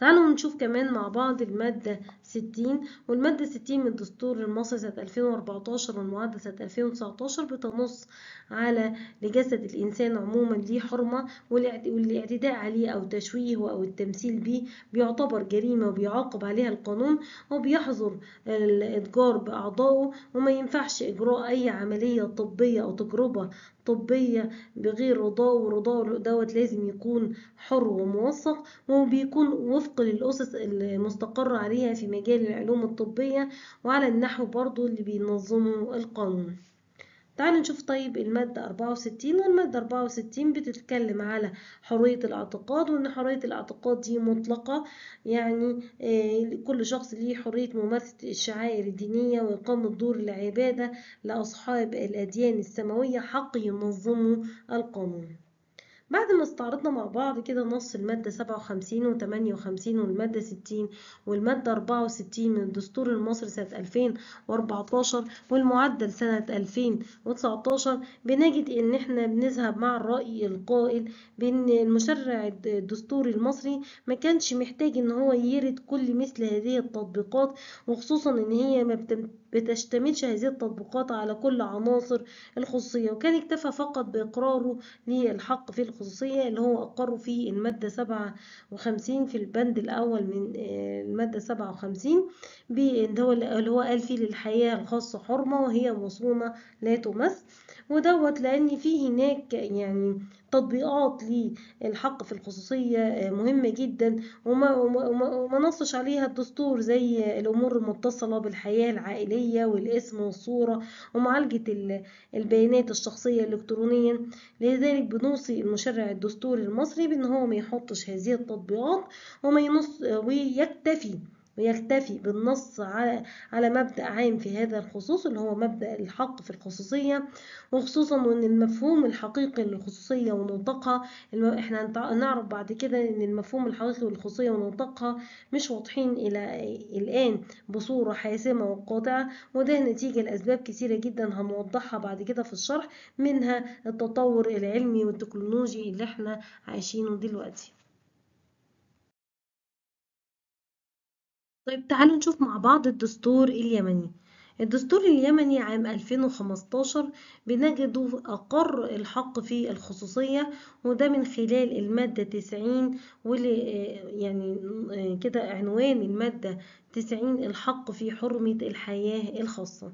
تعالوا نشوف كمان مع بعض المادة 60 والمادة 60 من الدستور المصري سنة 2014 والمعدة سنة 2019 بتنص على لجسد الإنسان عموما ليه حرمة والاعتداء عليه أو تشويهه أو التمثيل به بيعتبر جريمة وبيعاقب عليها القانون وبيحظر الإتجار بأعضائه وما ينفعش إجراء أي عملية طبية أو تجربة طبية بغير رضاه ورضاه دوت لازم يكون حر وموثق وبيكون وفق للأسس المستقرة عليها في مجال مجال العلوم الطبية وعلى النحو برضو اللي بينظموا القانون تعالوا نشوف طيب المادة 64 والمادة 64 بتتكلم على حرية الاعتقاد وإن حرية الاعتقاد دي مطلقة يعني آه، كل شخص ليه حرية ممارسة الشعائر الدينية وإقامة دور العبادة لأصحاب الأديان السماوية حق ينظموا القانون بعد ما استعرضنا مع بعض كده نص المادة 57 و58 والمادة 60 والمادة 64 من الدستور المصري سنة 2014 والمعدل سنة 2019 بنجد ان احنا بنذهب مع الرأي القائل بان المشرع الدستوري المصري ما كانش محتاج ان هو يرد كل مثل هذه التطبيقات وخصوصا ان هي ما بتمت بتشتملش هذه التطبيقات على كل عناصر الخصوصية وكان اكتفى فقط بإقراره للحق في الخصوصية اللي هو أقره في المادة 57 في البند الأول من آه، المادة 57 بأن هو اللي هو قال فيه للحياة الخاصة حرمة وهي مصونة لا تمس ودوت لان في هناك يعني تطبيقات للحق في الخصوصية آه، مهمة جدا وما, وما, وما نصش عليها الدستور زي الأمور المتصلة بالحياة العائلية والاسم والصورة ومعالجة البيانات الشخصية إلكترونيا لذلك بنوصي المشرع الدستوري المصري بأن هو ما يحطش هذه التطبيقات وما ينص ويكتفي ويكتفي بالنص على على مبدأ عام في هذا الخصوص اللي هو مبدأ الحق في الخصوصية وخصوصا أن المفهوم الحقيقي للخصوصية ونطقها احنا نعرف بعد كده أن المفهوم الحقيقي للخصوصية ونطقها مش واضحين إلى الآن بصورة حاسمة وقاطعة وده نتيجة لأسباب كثيرة جدا هنوضحها بعد كده في الشرح منها التطور العلمي والتكنولوجي اللي احنا عايشينه دلوقتي طيب تعالوا نشوف مع بعض الدستور اليمني الدستور اليمني عام 2015 بنجده أقر الحق في الخصوصية وده من خلال المادة 90 واللي آه، يعني آه، كده عنوان المادة 90 الحق في حرمة الحياة الخاصة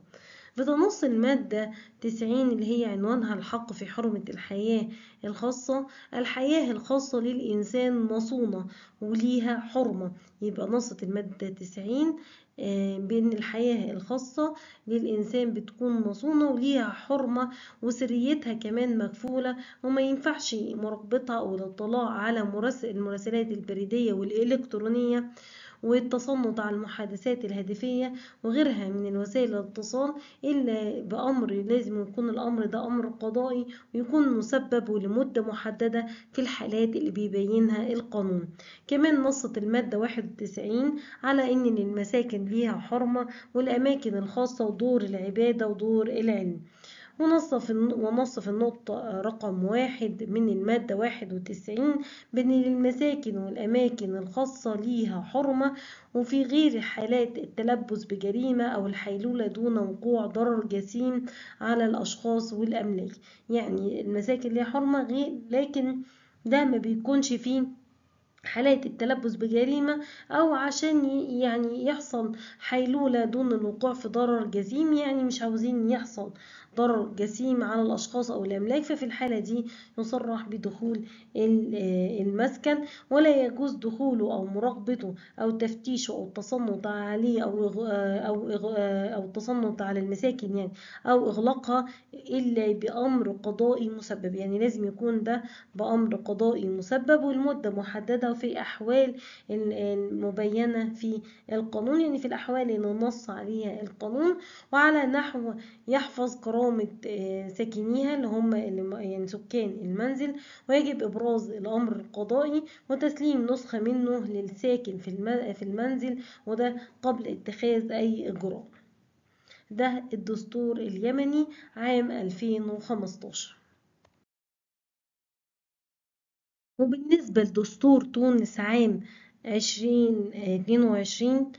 بتنص المادة 90 اللي هي عنوانها الحق في حرمة الحياة الخاصة الحياة الخاصة للإنسان مصونة وليها حرمة يبقى نصت المادة 90 آه، بأن الحياة الخاصة للإنسان بتكون مصونة وليها حرمة وسريتها كمان مكفولة وما ينفعش مراقبتها أو الاطلاع على المراسلات البريدية والإلكترونية والتصنط على المحادثات الهاتفية وغيرها من الوسائل الاتصال إلا بأمر لازم يكون الأمر ده أمر قضائي ويكون مسبب لمدة محددة في الحالات اللي بيبينها القانون كمان نصت المادة 91 على إن المساكن ليها حرمة والأماكن الخاصة ودور العبادة ودور العلم ونصف ونصف النقطة آه، رقم واحد من المادة واحد وتسعين بأن المساكن والأماكن الخاصة ليها حرمة وفي غير حالات التلبس بجريمة أو الحيلولة دون وقوع ضرر جسيم على الأشخاص والأملاك يعني المساكن ليها حرمة غير لكن ده ما بيكونش فيه حالات التلبس بجريمة أو عشان يعني يحصل حيلولة دون الوقوع في ضرر جسيم يعني مش عاوزين يحصل ضرر جسيم على الأشخاص أو الأملاك ففي الحالة دي يصرح بدخول آه، المسكن ولا يجوز دخوله أو مراقبته أو تفتيشه أو التصنت عليه أو آه، أو آه، أو التصنت على المساكن يعني أو إغلاقها إلا بأمر قضائي مسبب يعني لازم يكون ده بأمر قضائي مسبب والمدة محددة في أحوال المبينة في القانون يعني في الأحوال اللي نص عليها القانون وعلى نحو يحفظ قرار كرامة آه، ساكنيها اللي هم يعني سكان المنزل ويجب إبراز الأمر القضائي وتسليم نسخة منه للساكن في المنزل وده قبل اتخاذ أي إجراء ده الدستور اليمني عام 2015 وبالنسبة لدستور تونس عام عشرين آه، اتنين وعشرين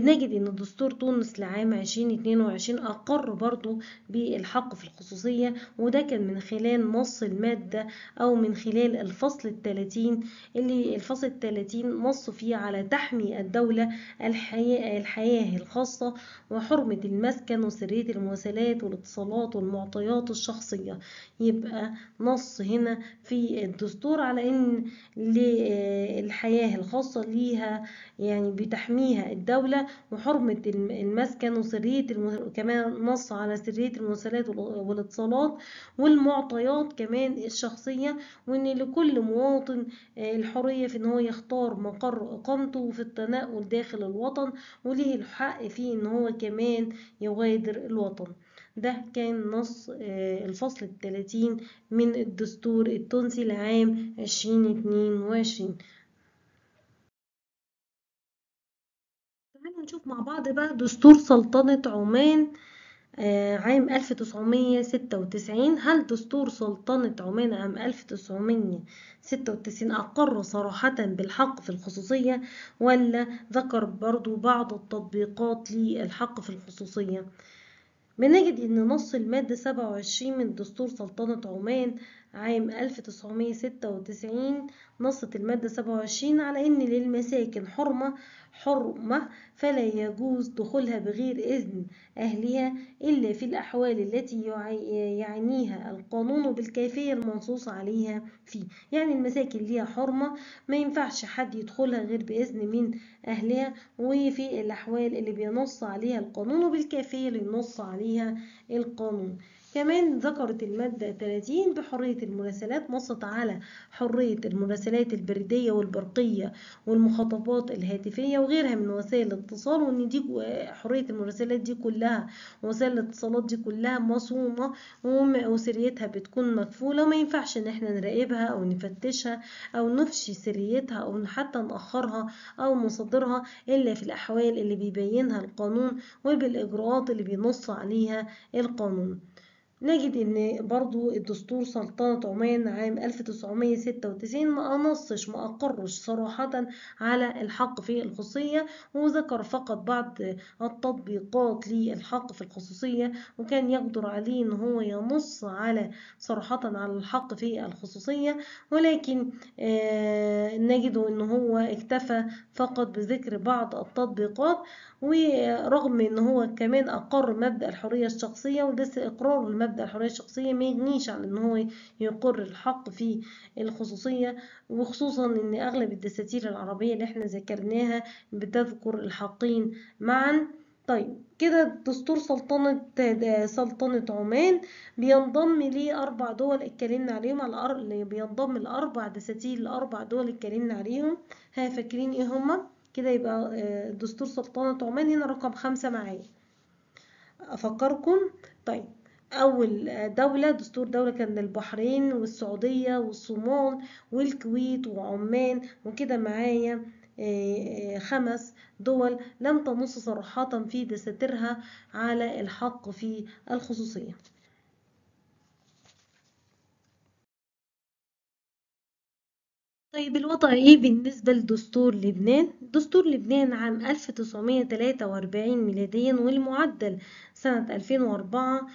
بنجد ان دستور تونس لعام 2022 اقر برضو بالحق في الخصوصية وده كان من خلال نص المادة او من خلال الفصل الثلاثين اللي الفصل الثلاثين نص فيه على تحمي الدولة الحياة, الحياة الخاصة وحرمة المسكن وسرية المواصلات والاتصالات والمعطيات الشخصية يبقى نص هنا في الدستور على ان آه، الحياة الخاصة ليها يعني بتحميها الدولة وحرمة المسكن وسرية كمان نص على سرية المواصلات والاتصالات والمعطيات كمان الشخصية وإن لكل مواطن آه، الحرية في إن هو يختار مقر إقامته في التنقل داخل الوطن وليه الحق فيه إن هو كمان يغادر الوطن ده كان نص آه، الفصل الثلاثين من الدستور التونسي لعام عشرين اتنين وعشرين نشوف مع بعض بقى دستور سلطنة عمان آه، عام 1996 هل دستور سلطنة عمان عام 1996 أقر صراحة بالحق في الخصوصية ولا ذكر برضو بعض التطبيقات للحق في الخصوصية بنجد أن نص المادة 27 من دستور سلطنة عمان عام 1996 نصت المادة 27 على أن للمساكن حرمة حرمة فلا يجوز دخولها بغير إذن أهلها إلا في الأحوال التي يعنيها القانون بالكافية المنصوص عليها فيه يعني المساكن ليها حرمة ما ينفعش حد يدخلها غير بإذن من أهلها وفي الأحوال اللي بينص عليها القانون بالكافية اللي ينص عليها القانون كمان ذكرت المادة 30 بحرية المراسلات نصت على حرية المراسلات البريدية والبرقية والمخاطبات الهاتفية وغيرها من وسائل الاتصال وإن دي حرية المراسلات دي كلها وسائل الاتصالات دي كلها مصومة وسريتها بتكون مكفولة وما ينفعش إن احنا نراقبها أو نفتشها أو نفشي سريتها أو حتى نأخرها أو نصدرها إلا في الأحوال اللي بيبينها القانون وبالإجراءات اللي بينص عليها القانون نجد ان برضو الدستور سلطنة عمان عام 1996 ما أنصش ما أقرش صراحة على الحق في الخصوصية وذكر فقط بعض التطبيقات للحق في الخصوصية وكان يقدر عليه ان هو ينص على صراحة على الحق في الخصوصية ولكن آه، نجد ان هو اكتفى فقط بذكر بعض التطبيقات ورغم ان هو كمان اقر مبدأ الحرية الشخصية ولسه اقرار مبدا الحرية الشخصية ما يغنيش عن ان هو يقر الحق في الخصوصية وخصوصا ان اغلب الدساتير العربية اللي احنا ذكرناها بتذكر الحقين معا طيب كده دستور سلطنة سلطنة عمان بينضم ليه أربع دول اتكلمنا عليهم على بينضم لأربع دساتير لأربع دول اتكلمنا عليهم ها فاكرين ايه هما؟ كده يبقى آه، دستور سلطنة عمان هنا رقم خمسة معايا أفكركم طيب أول دولة دستور دولة كان البحرين والسعودية والصومال والكويت وعمان وكده معايا آه، آه، خمس دول لم تنص صراحة في دساتيرها على الحق في الخصوصية طيب الوضع ايه بالنسبة لدستور لبنان؟ دستور لبنان عام 1943 ميلاديا والمعدل سنة 2004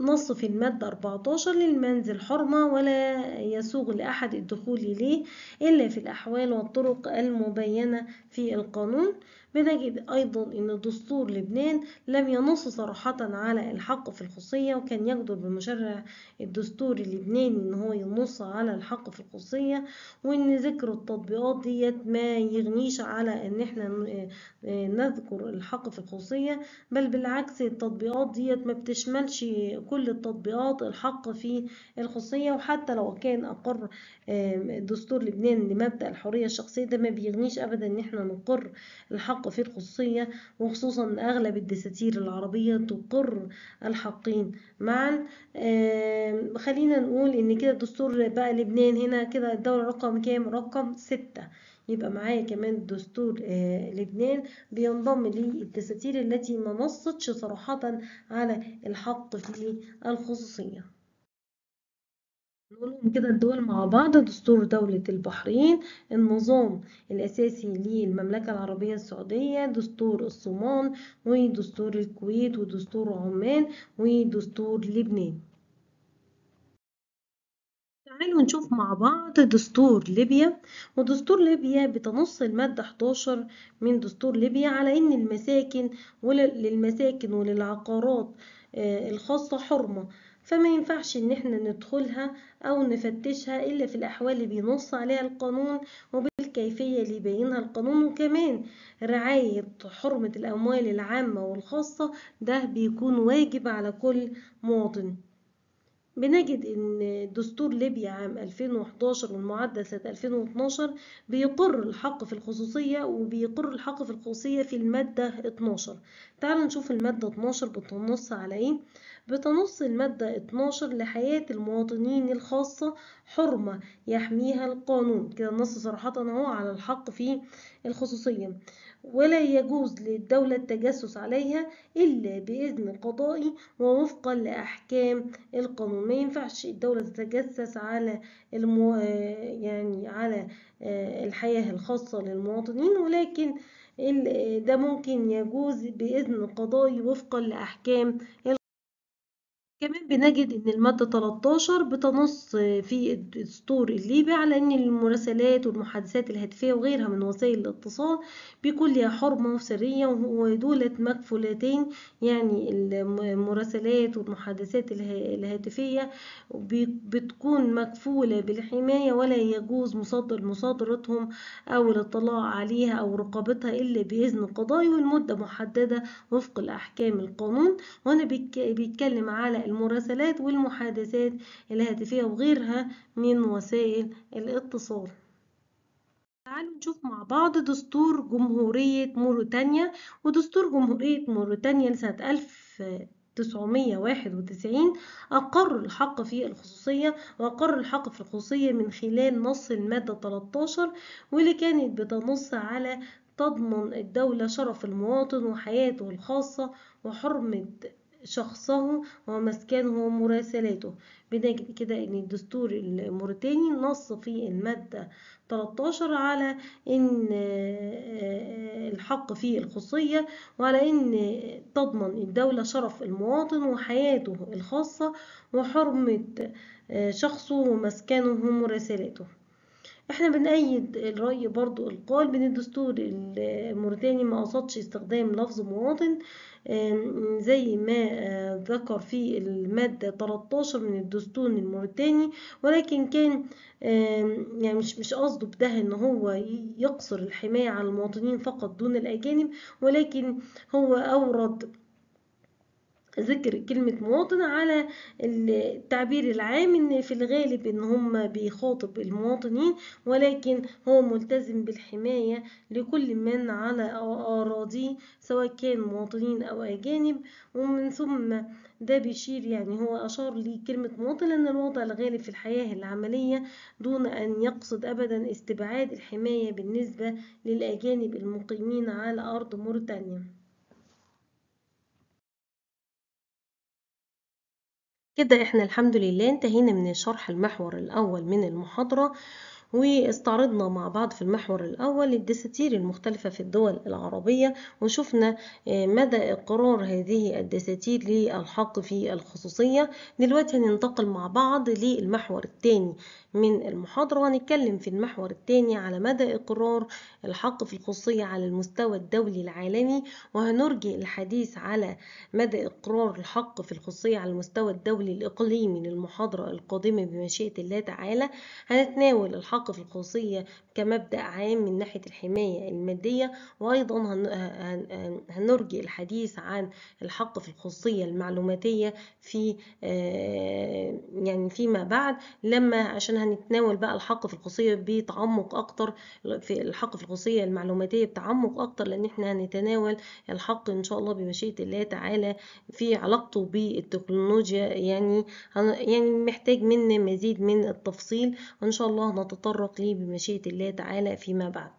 نص في المادة 14 للمنزل حرمة ولا يسوغ لأحد الدخول إليه إلا في الأحوال والطرق المبينة في القانون بنجد أيضا أن دستور لبنان لم ينص صراحة على الحق في الخصوصية وكان يجدر بمشرع الدستور اللبناني أن هو ينص على الحق في الخصوصية وأن ذكر التطبيقات ديت ما يغنيش على أن احنا آه، آه، نذكر الحق في الخصوصية بل بالعكس التطبيقات ديت ما بتشملش كل التطبيقات الحق في الخصوصية وحتى لو كان أقر آه، دستور لبنان لمبدأ الحرية الشخصية ده ما بيغنيش أبدا أن احنا نقر الحق الحق في الخصوصية وخصوصا أن أغلب الدساتير العربية تقر الحقين معا خلينا نقول إن كده الدستور بقى لبنان هنا كده الدولة رقم كام رقم ستة يبقى معايا كمان دستور آه، لبنان بينضم للدساتير التي ما نصتش صراحة على الحق في الخصوصية نقولهم كده الدول مع بعض دستور دولة البحرين النظام الأساسي للمملكة العربية السعودية دستور الصومال ودستور الكويت ودستور عمان ودستور لبنان تعالوا نشوف مع بعض دستور ليبيا ودستور ليبيا بتنص المادة 11 من دستور ليبيا على ان المساكن وللمساكن وللعقارات آه، الخاصة حرمة فما ينفعش ان احنا ندخلها او نفتشها الا في الاحوال اللي بينص عليها القانون وبالكيفية اللي يبينها القانون وكمان رعاية حرمة الاموال العامة والخاصة ده بيكون واجب على كل مواطن بنجد ان دستور ليبيا عام 2011 والمعدل سنة 2012 بيقر الحق في الخصوصية وبيقر الحق في الخصوصية في المادة 12 تعالوا نشوف المادة 12 بتنص على ايه بتنص المادة 12 لحياة المواطنين الخاصة حرمة يحميها القانون كده النص صراحة أهو على الحق في الخصوصية ولا يجوز للدولة التجسس عليها إلا بإذن قضائي ووفقا لأحكام القانون ما ينفعش الدولة تتجسس على المو... يعني على آه، الحياة الخاصة للمواطنين ولكن ده ممكن يجوز بإذن قضائي وفقا لأحكام كمان بنجد إن المادة 13 بتنص في الدستور الليبي على إن المراسلات والمحادثات الهاتفية وغيرها من وسائل الاتصال بيكون ليها حرمة وسرية ودولت مكفولتين يعني المراسلات والمحادثات الهاتفية بتكون مكفولة بالحماية ولا يجوز مصادر مصادرتهم أو الاطلاع عليها أو رقابتها إلا بإذن قضائي والمدة محددة وفق الأحكام القانون وهنا بيتكلم على المراسلات والمحادثات الهاتفية وغيرها من وسائل الاتصال تعالوا نشوف مع بعض دستور جمهورية موريتانيا ودستور جمهورية موريتانيا لسنة 1991 أقر الحق في الخصوصية وأقر الحق في الخصوصية من خلال نص المادة 13 واللي كانت بتنص على تضمن الدولة شرف المواطن وحياته الخاصة وحرمة شخصه ومسكنه ومراسلاته بنجد كده ان الدستور الموريتاني نص في المادة 13 على ان آه، الحق في الخصوصية وعلى ان تضمن الدولة شرف المواطن وحياته الخاصة وحرمة آه، شخصه ومسكنه ومراسلاته احنا بنأيد الرأي برضو القول بان الدستور الموريتاني ما قصدش استخدام لفظ مواطن زي ما آه، ذكر في المادة 13 من الدستور الموريتاني ولكن كان يعني مش مش قصده بده ان هو يقصر الحماية على المواطنين فقط دون الأجانب ولكن هو أورد ذكر كلمة مواطن على التعبير العام ان في الغالب ان هم بيخاطب المواطنين ولكن هو ملتزم بالحماية لكل من على اراضيه سواء كان مواطنين او اجانب ومن ثم ده بيشير يعني هو اشار لكلمة مواطن لان الوضع الغالب في الحياة العملية دون ان يقصد ابدا استبعاد الحماية بالنسبة للاجانب المقيمين على ارض موريتانيا كده احنا الحمد لله انتهينا من شرح المحور الأول من المحاضرة واستعرضنا مع بعض في المحور الأول الدساتير المختلفة في الدول العربية وشفنا آه، مدى إقرار هذه الدساتير للحق في الخصوصية دلوقتي هننتقل مع بعض للمحور الثاني من المحاضرة وهنتكلم في المحور الثاني على مدى إقرار الحق في الخصوصية على المستوى الدولي العالمي وهنرجي الحديث على مدى إقرار الحق في الخصوصية على المستوى الدولي الإقليمي للمحاضرة القادمة بمشيئة الله تعالى هنتناول الحق في الخصوصية كمبدأ عام من ناحية الحماية المادية وأيضا هنرجي الحديث عن الحق في الخصوصية المعلوماتية في آه، يعني فيما بعد لما عشان هنتناول بقى الحق في الخصوصية بتعمق أكتر في الحق في الخصوصية المعلوماتية بتعمق أكتر لأن احنا هنتناول الحق إن شاء الله بمشيئة الله تعالى في علاقته بالتكنولوجيا يعني يعني محتاج منا مزيد من التفصيل وإن شاء الله نتطرق ليه بمشيئة الله تعالى فيما بعد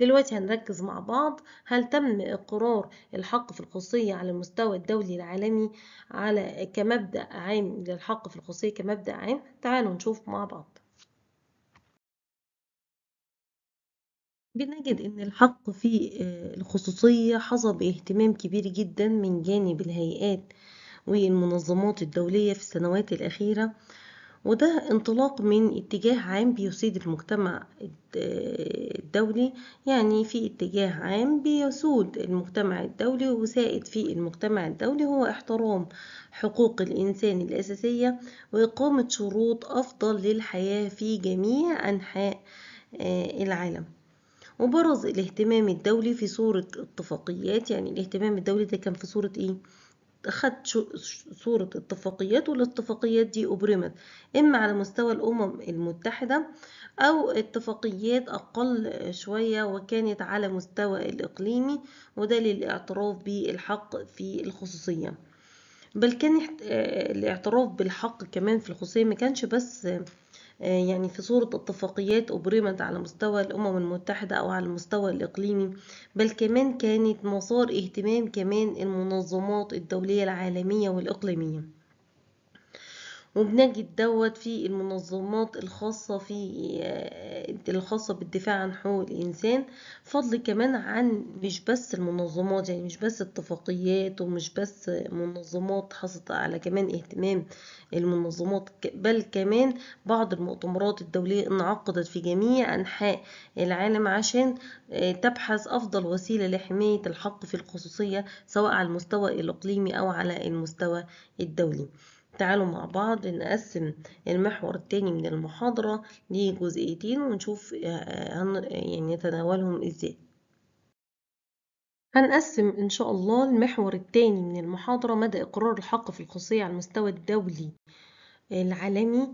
دلوقتي هنركز مع بعض هل تم إقرار الحق في الخصوصية على المستوى الدولي العالمي على كمبدأ عام للحق في الخصوصية كمبدأ عام تعالوا نشوف مع بعض بنجد إن الحق في آه، الخصوصية حظى باهتمام كبير جدا من جانب الهيئات والمنظمات الدولية في السنوات الأخيرة وده انطلاق من اتجاه عام بيسيد المجتمع آه، الدولي يعني في اتجاه عام بيسود المجتمع الدولي وسائد في المجتمع الدولي هو احترام حقوق الإنسان الأساسية وإقامة شروط أفضل للحياة في جميع أنحاء آه، العالم وبرز الاهتمام الدولي في صورة اتفاقيات يعني الاهتمام الدولي ده كان في صورة ايه خد صورة اتفاقيات والاتفاقيات دي أبرمت إما على مستوى الأمم المتحدة أو اتفاقيات أقل شوية وكانت على مستوى الإقليمي وده للاعتراف بالحق في الخصوصية بل كان آه، الاعتراف بالحق كمان في الخصوصية ما كانش بس آه، يعني في صورة اتفاقيات أبرمت على مستوى الأمم المتحدة أو على المستوى الإقليمي بل كمان كانت مسار اهتمام كمان المنظمات الدولية العالمية والإقليمية وبنجد دوت في المنظمات الخاصة في آه، الخاصة بالدفاع عن حقوق الإنسان فضل كمان عن مش بس المنظمات يعني مش بس اتفاقيات ومش بس منظمات حصلت على كمان اهتمام المنظمات بل كمان بعض المؤتمرات الدولية انعقدت في جميع أنحاء العالم عشان آه، تبحث أفضل وسيلة لحماية الحق في الخصوصية سواء على المستوى الإقليمي أو على المستوى الدولي تعالوا مع بعض نقسم المحور التاني من المحاضرة لجزئيتين ونشوف آه، آه، يعني نتناولهم ازاي هنقسم إن شاء الله المحور التاني من المحاضرة مدى إقرار الحق في الخصوصية على المستوى الدولي آه، العالمي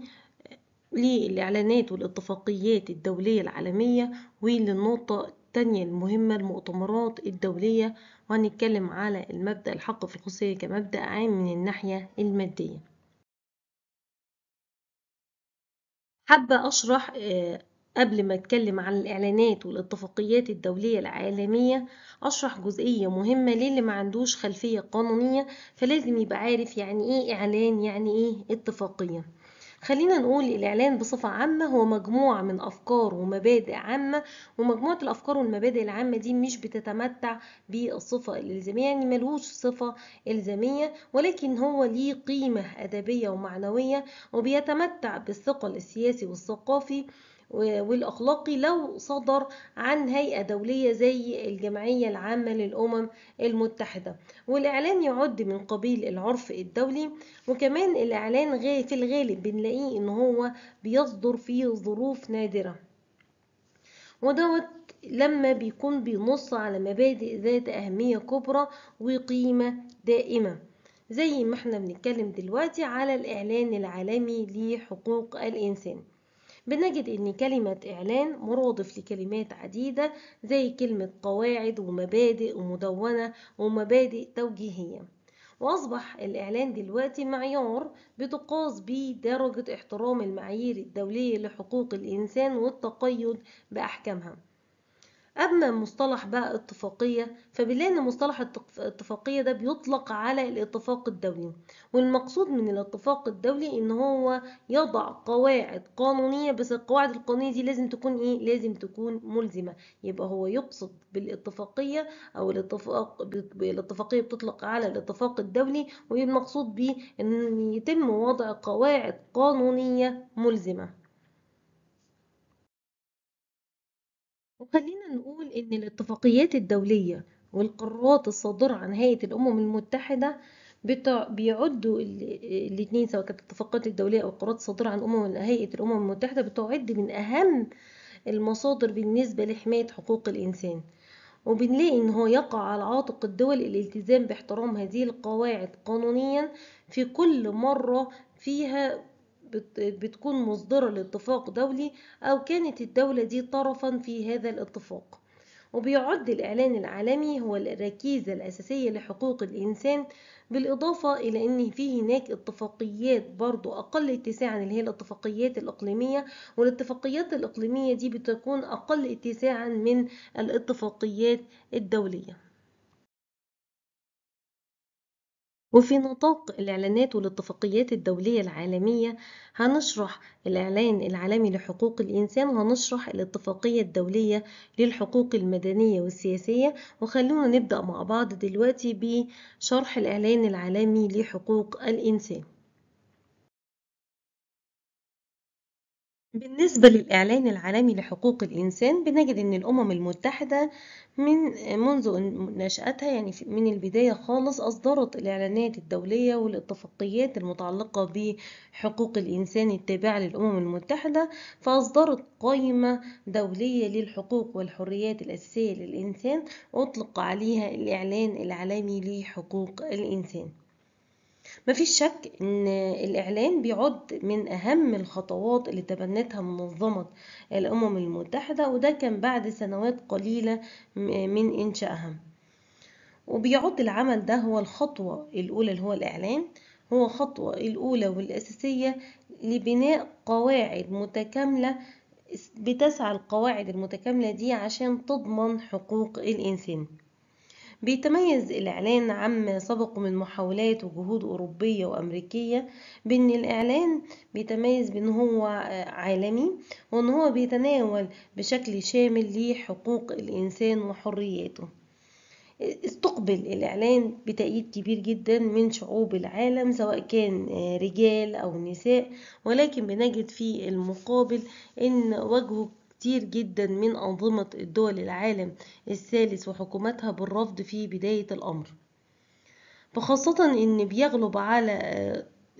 للإعلانات والاتفاقيات الدولية العالمية وللنقطة التانية المهمة المؤتمرات الدولية وهنتكلم على المبدأ الحق في الخصوصية كمبدأ عام من الناحية المادية حابة أشرح آه، قبل ما أتكلم عن الإعلانات والاتفاقيات الدولية العالمية أشرح جزئية مهمة للي ما عندوش خلفية قانونية فلازم يبقى عارف يعني إيه إعلان يعني إيه اتفاقية خلينا نقول الإعلان بصفة عامة هو مجموعة من أفكار ومبادئ عامة ومجموعة الأفكار والمبادئ العامة دي مش بتتمتع بالصفة الإلزامية يعني ملهوش صفة إلزامية ولكن هو ليه قيمة أدبية ومعنوية وبيتمتع بالثقل السياسي والثقافي والأخلاقي لو صدر عن هيئة دولية زي الجمعية العامة للأمم المتحدة والإعلان يعد من قبيل العرف الدولي وكمان الإعلان في الغالب بنلاقيه إن هو بيصدر في ظروف نادرة ودوت لما بيكون بينص على مبادئ ذات أهمية كبرى وقيمة دائمة زي ما احنا بنتكلم دلوقتي على الإعلان العالمي لحقوق الإنسان بنجد إن كلمة إعلان مرادف لكلمات عديدة زي كلمة قواعد ومبادئ ومدونة ومبادئ توجيهية وأصبح الإعلان دلوقتي معيار بتقاس به درجة احترام المعايير الدولية لحقوق الإنسان والتقيد بأحكامها أما مصطلح بقى اتفاقية فبنلاقي إن مصطلح اتفاقية ده بيطلق على الاتفاق الدولي والمقصود من الاتفاق الدولي إن هو يضع قواعد قانونية بس القواعد القانونية دي لازم تكون إيه؟ لازم تكون ملزمة يبقى هو يقصد بالاتفاقية أو الاتفاق الاتفاقية بتطلق على الاتفاق الدولي والمقصود بيه إن يتم وضع قواعد قانونية ملزمة وخلينا نقول إن الاتفاقيات الدولية والقرارات الصادرة عن هيئة الأمم المتحدة بيعدوا الاتنين سواء كانت الاتفاقيات الدولية أو القرارات الصادرة عن أمم هيئة الأمم المتحدة بتعد من أهم المصادر بالنسبة لحماية حقوق الإنسان وبنلاقي إن هو يقع على عاتق الدول الالتزام باحترام هذه القواعد قانونيا في كل مرة فيها بتكون مصدرة لاتفاق دولي أو كانت الدولة دي طرفا في هذا الاتفاق وبيعد الإعلان العالمي هو الركيزة الأساسية لحقوق الإنسان بالإضافة إلى أن في هناك اتفاقيات برضو أقل اتساعا اللي هي الاتفاقيات الإقليمية والاتفاقيات الإقليمية دي بتكون أقل اتساعا من الاتفاقيات الدولية وفي نطاق الإعلانات والاتفاقيات الدولية العالمية هنشرح الإعلان العالمي لحقوق الإنسان وهنشرح الاتفاقية الدولية للحقوق المدنية والسياسية وخلونا نبدأ مع بعض دلوقتي بشرح الإعلان العالمي لحقوق الإنسان بالنسبة للإعلان العالمي لحقوق الإنسان بنجد إن الأمم المتحدة من منذ نشأتها يعني من البداية خالص أصدرت الإعلانات الدولية والاتفاقيات المتعلقة بحقوق الإنسان التابعة للأمم المتحدة فأصدرت قائمة دولية للحقوق والحريات الأساسية للإنسان أطلق عليها الإعلان العالمي لحقوق الإنسان ما في شك ان الاعلان بيعد من اهم الخطوات اللي تبنتها منظمة الامم المتحدة وده كان بعد سنوات قليلة من انشائها وبيعد العمل ده هو الخطوة الاولى اللي هو الاعلان هو خطوة الاولى والاساسية لبناء قواعد متكاملة بتسعى القواعد المتكاملة دي عشان تضمن حقوق الإنسان بيتميز الإعلان عما سبق من محاولات وجهود أوروبية وأمريكية بأن الإعلان بيتميز بأن هو آه، عالمي وأن هو بيتناول بشكل شامل لحقوق الإنسان وحرياته استقبل الإعلان بتأييد كبير جدا من شعوب العالم سواء كان آه، رجال أو نساء ولكن بنجد في المقابل إن وجهه كتير جدا من أنظمة الدول العالم الثالث وحكوماتها بالرفض في بداية الأمر فخاصة إن بيغلب على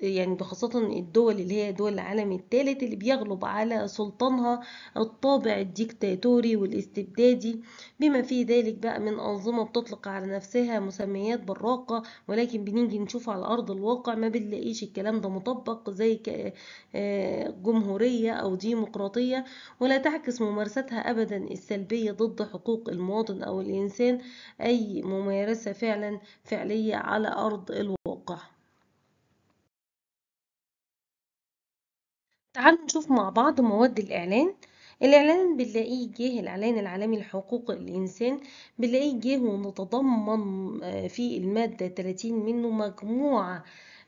يعني بخاصة الدول اللي هي دول العالم الثالث اللي بيغلب على سلطانها الطابع الديكتاتوري والاستبدادي بما في ذلك بقى من أنظمة بتطلق على نفسها مسميات براقة ولكن بنيجي نشوف على أرض الواقع ما بنلاقيش الكلام ده مطبق زي آه، جمهورية أو ديمقراطية ولا تعكس ممارستها أبدا السلبية ضد حقوق المواطن أو الإنسان أي ممارسة فعلا فعلية على أرض الواقع تعالوا نشوف مع بعض مواد الإعلان الإعلان بنلاقيه جه الإعلان العالمي لحقوق الإنسان بنلاقيه جه ومتضمن آه، في المادة 30 منه مجموعة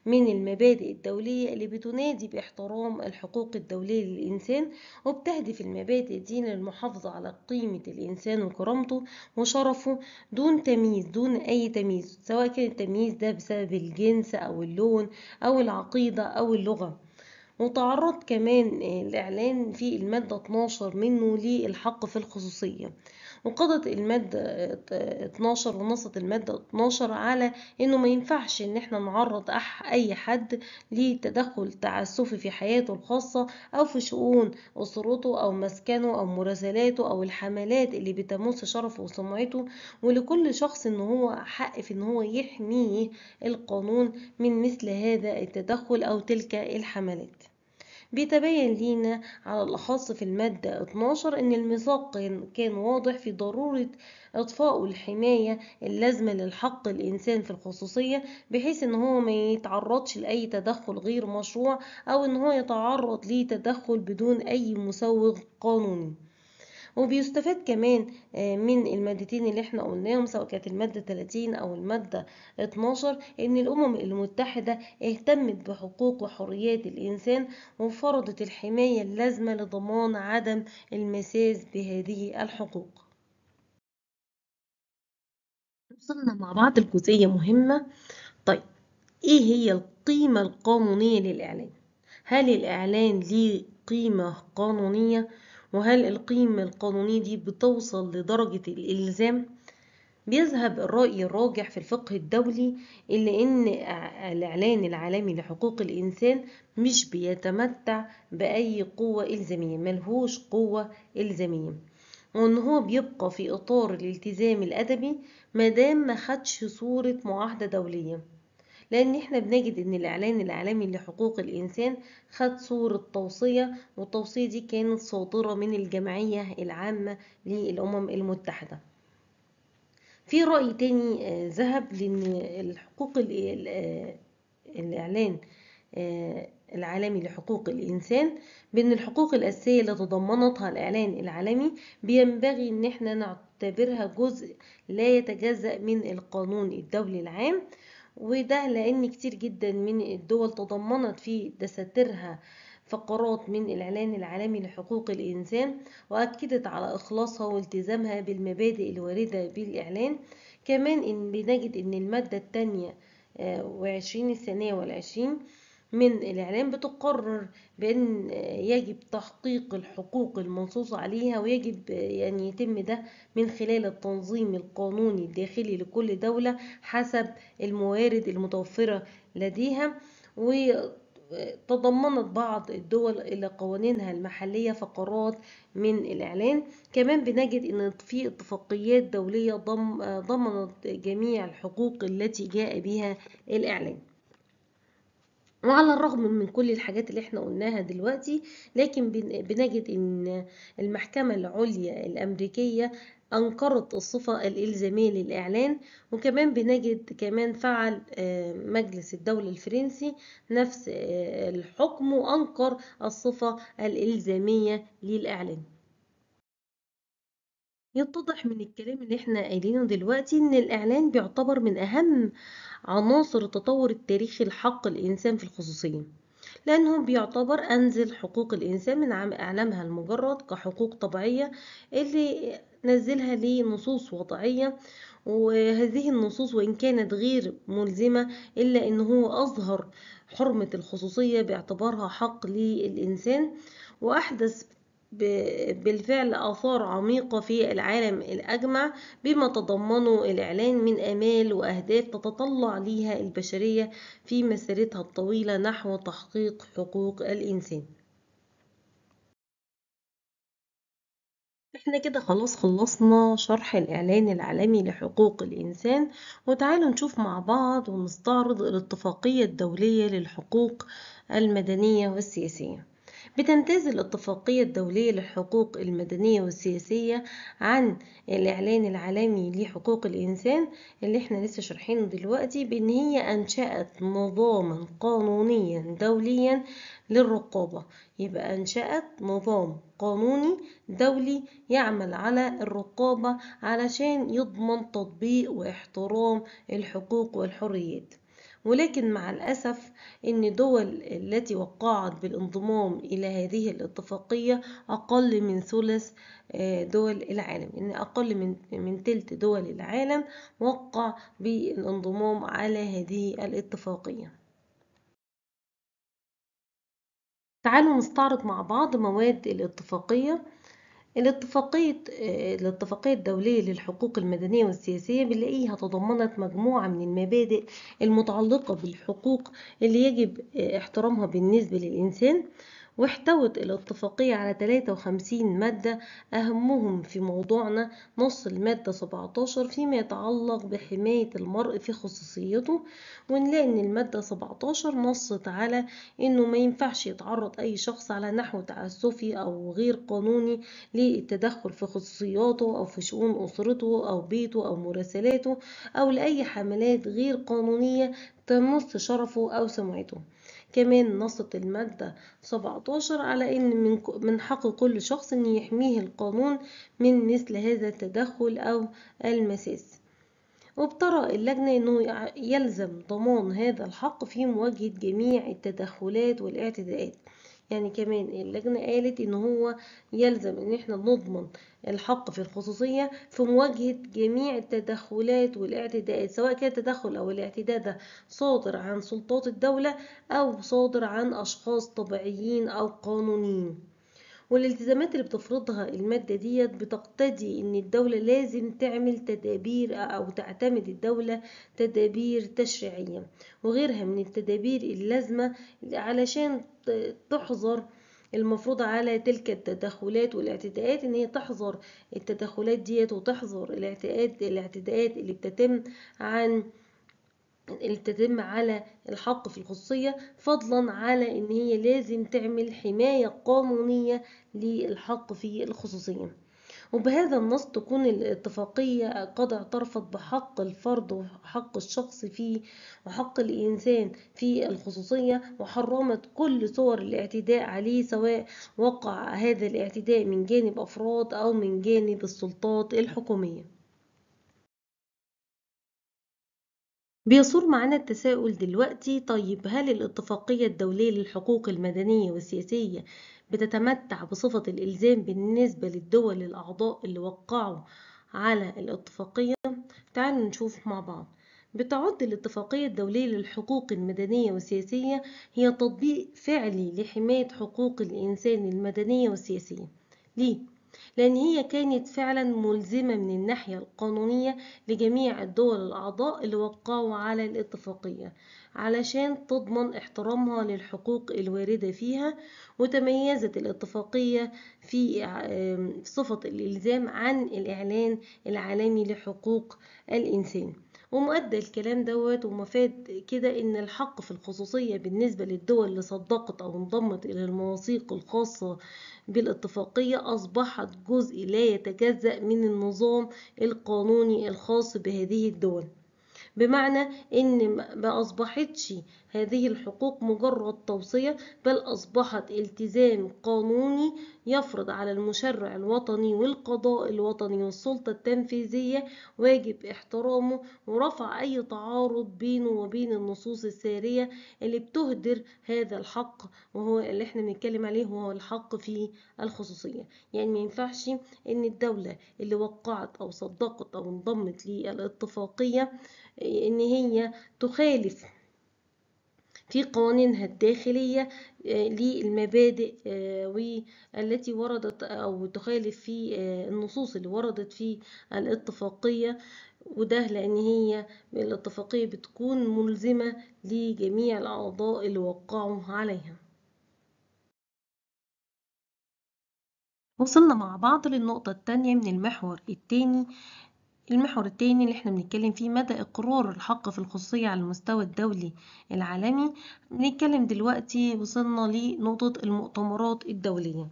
من المبادئ الدولية اللي بتنادي باحترام الحقوق الدولية للإنسان وبتهدف المبادئ دي للمحافظة على قيمة الإنسان وكرامته وشرفه دون تمييز دون أي تمييز سواء كان التمييز ده بسبب الجنس أو اللون أو العقيدة أو اللغة وتعرض كمان الإعلان آه، في المادة 12 منه للحق في الخصوصية وقضت المادة 12 ونصت المادة 12 على انه ما ينفعش ان احنا نعرض اي حد لتدخل تعسفي في حياته الخاصة او في شؤون اسرته او مسكنه او مراسلاته او الحملات اللي بتمس شرفه وسمعته ولكل شخص ان هو حق في ان هو يحميه القانون من مثل هذا التدخل او تلك الحملات بيتبين لينا على الأخص في المادة 12 إن الميثاق كان واضح في ضرورة إطفاء الحماية اللازمة للحق الإنسان في الخصوصية بحيث إن هو ما يتعرضش لأي تدخل غير مشروع أو إن هو يتعرض لتدخل بدون أي مسوغ قانوني وبيستفاد كمان آه، من المادتين اللي احنا قلناهم سواء كانت المادة 30 أو المادة 12 إن الأمم المتحدة اهتمت بحقوق وحريات الإنسان وفرضت الحماية اللازمة لضمان عدم المساس بهذه الحقوق وصلنا مع بعض الجزئية مهمة طيب ايه هي القيمة القانونية للإعلان هل الإعلان ليه قيمة قانونية وهل القيمة القانونية دي بتوصل لدرجة الإلزام بيذهب الرأي الراجح في الفقه الدولي إلى أن الإعلان العالمي لحقوق الإنسان مش بيتمتع بأي قوة إلزامية ملهوش قوة إلزامية وإن هو بيبقى في إطار الالتزام الأدبي مادام ما خدش صورة معاهدة دولية لان احنا بنجد ان الاعلان الاعلامي لحقوق الانسان خد صورة توصية والتوصية دي كانت صادرة من الجمعية العامة للامم المتحدة في رأي تاني آه، ذهب لان الحقوق آه، الاعلان آه، العالمي لحقوق الإنسان بأن الحقوق الأساسية اللي تضمنتها الإعلان العالمي بينبغي أن احنا نعتبرها جزء لا يتجزأ من القانون الدولي العام وده لأن كتير جدا من الدول تضمنت في دساتيرها فقرات من الإعلان العالمي لحقوق الإنسان وأكدت على إخلاصها والتزامها بالمبادئ الواردة بالإعلان كمان إن بنجد إن المادة الثانيه آه، وعشرين الثانية والعشرين من الإعلام بتقرر بأن يجب تحقيق الحقوق المنصوص عليها ويجب أن يعني يتم ده من خلال التنظيم القانوني الداخلي لكل دولة حسب الموارد المتوفرة لديها و تضمنت بعض الدول إلى قوانينها المحلية فقرات من الإعلان كمان بنجد أن في اتفاقيات دولية ضمنت جميع الحقوق التي جاء بها الإعلان وعلى الرغم من كل الحاجات اللي احنا قلناها دلوقتي لكن بنجد ان المحكمة العليا الامريكية أنكرت الصفة الإلزامية للإعلان وكمان بنجد كمان فعل آه، مجلس الدولة الفرنسي نفس آه، الحكم وأنكر الصفة الإلزامية للإعلان يتضح من الكلام اللي احنا قايلينه دلوقتي ان الاعلان بيعتبر من اهم عناصر التطور التاريخي الحق الإنسان في الخصوصية لأنه بيعتبر أنزل حقوق الإنسان من عام إعلامها المجرد كحقوق طبيعية اللي نزلها لنصوص وضعية وهذه النصوص وإن كانت غير ملزمة إلا إن هو أظهر حرمة الخصوصية باعتبارها حق للإنسان وأحدث بالفعل آثار عميقة في العالم الأجمع بما تضمنه الإعلان من آمال وأهداف تتطلع ليها البشرية في مسيرتها الطويلة نحو تحقيق حقوق الإنسان احنا كده خلاص خلصنا شرح الإعلان العالمي لحقوق الإنسان وتعالوا نشوف مع بعض ونستعرض الاتفاقية الدولية للحقوق المدنية والسياسية بتمتاز الاتفاقية الدولية للحقوق المدنية والسياسية عن الإعلان العالمي لحقوق الإنسان اللي احنا لسه شارحينه دلوقتي بإن هي أنشأت نظاما قانونيا دوليا للرقابة يبقى أنشأت نظام قانوني دولي يعمل على الرقابة علشان يضمن تطبيق واحترام الحقوق والحريات ولكن مع الأسف أن دول التي وقعت بالانضمام إلى هذه الاتفاقية أقل من ثلث آه، دول العالم إن أقل من من تلت دول العالم وقع بالانضمام على هذه الاتفاقية تعالوا نستعرض مع بعض مواد الاتفاقية الاتفاقية آه، الاتفاقية الدولية للحقوق المدنية والسياسية بنلاقيها تضمنت مجموعة من المبادئ المتعلقة بالحقوق اللي يجب آه، احترامها بالنسبة للإنسان واحتوت الاتفاقية على 53 مادة أهمهم في موضوعنا نص المادة 17 فيما يتعلق بحماية المرء في خصوصيته ونلاقي إن المادة 17 نصت على إنه ما ينفعش يتعرض أي شخص على نحو تعسفي أو غير قانوني للتدخل في خصوصياته أو في شؤون أسرته أو بيته أو مراسلاته أو لأي حملات غير قانونية تمس شرفه أو سمعته كمان نصت المادة 17 على أن من من حق كل شخص أن يحميه القانون من مثل هذا التدخل أو المساس وبترى اللجنة أنه يلزم ضمان هذا الحق في مواجهة جميع التدخلات والاعتداءات يعني كمان اللجنة قالت إن هو يلزم إن إحنا نضمن الحق في الخصوصية في مواجهة جميع التدخلات والاعتداءات سواء كان التدخل أو الاعتداء ده صادر عن سلطات الدولة أو صادر عن أشخاص طبيعيين أو قانونيين والالتزامات اللي بتفرضها المادة دي بتقتضي ان الدولة لازم تعمل تدابير او تعتمد الدولة تدابير تشريعية وغيرها من التدابير اللازمة علشان تحظر المفروض على تلك التدخلات والاعتداءات ان هي تحظر التدخلات ديت وتحظر الاعتداءات اللي بتتم عن اللي تتم على الحق في الخصوصية فضلا على ان هي لازم تعمل حماية قانونية للحق في الخصوصية وبهذا النص تكون الاتفاقية قد اعترفت بحق الفرد وحق الشخص في وحق الإنسان في الخصوصية وحرمت كل صور الاعتداء عليه سواء وقع هذا الاعتداء من جانب أفراد أو من جانب السلطات الحكومية بيثور معانا التساؤل دلوقتي طيب هل الاتفاقية الدولية للحقوق المدنية والسياسية بتتمتع بصفة الإلزام بالنسبة للدول الأعضاء اللي وقعوا على الاتفاقية؟ تعالوا نشوف مع بعض بتعد الاتفاقية الدولية للحقوق المدنية والسياسية هي تطبيق فعلي لحماية حقوق الإنسان المدنية والسياسية ليه؟ لأن هي كانت فعلا ملزمة من الناحية القانونية لجميع الدول الأعضاء اللي وقعوا على الاتفاقية علشان تضمن احترامها للحقوق الواردة فيها وتميزت الاتفاقية في صفة الإلزام عن الإعلان العالمي لحقوق الإنسان ومؤدى الكلام دوت ومفاد كده ان الحق في الخصوصية بالنسبة للدول اللي صدقت او انضمت الى المواثيق الخاصة بالاتفاقية اصبحت جزء لا يتجزأ من النظام القانوني الخاص بهذه الدول بمعنى ان ما اصبحتش هذه الحقوق مجرد توصية بل اصبحت التزام قانوني يفرض على المشرع الوطني والقضاء الوطني والسلطة التنفيذية واجب احترامه ورفع اي تعارض بينه وبين النصوص السارية اللي بتهدر هذا الحق وهو اللي احنا بنتكلم عليه وهو الحق في الخصوصية يعني ما ينفعش ان الدولة اللي وقعت او صدقت او انضمت للاتفاقية ان هي تخالف في قوانينها الداخلية آه، للمبادئ آه، والتي وردت أو تخالف في آه، النصوص اللي وردت في الاتفاقية وده لأن هي الاتفاقية بتكون ملزمة لجميع الأعضاء اللي وقعوا عليها وصلنا مع بعض للنقطة التانية من المحور التاني المحور التاني اللي احنا بنتكلم فيه مدى إقرار الحق في الخصوصية على المستوى الدولي العالمي بنتكلم دلوقتي وصلنا لنقطة المؤتمرات الدولية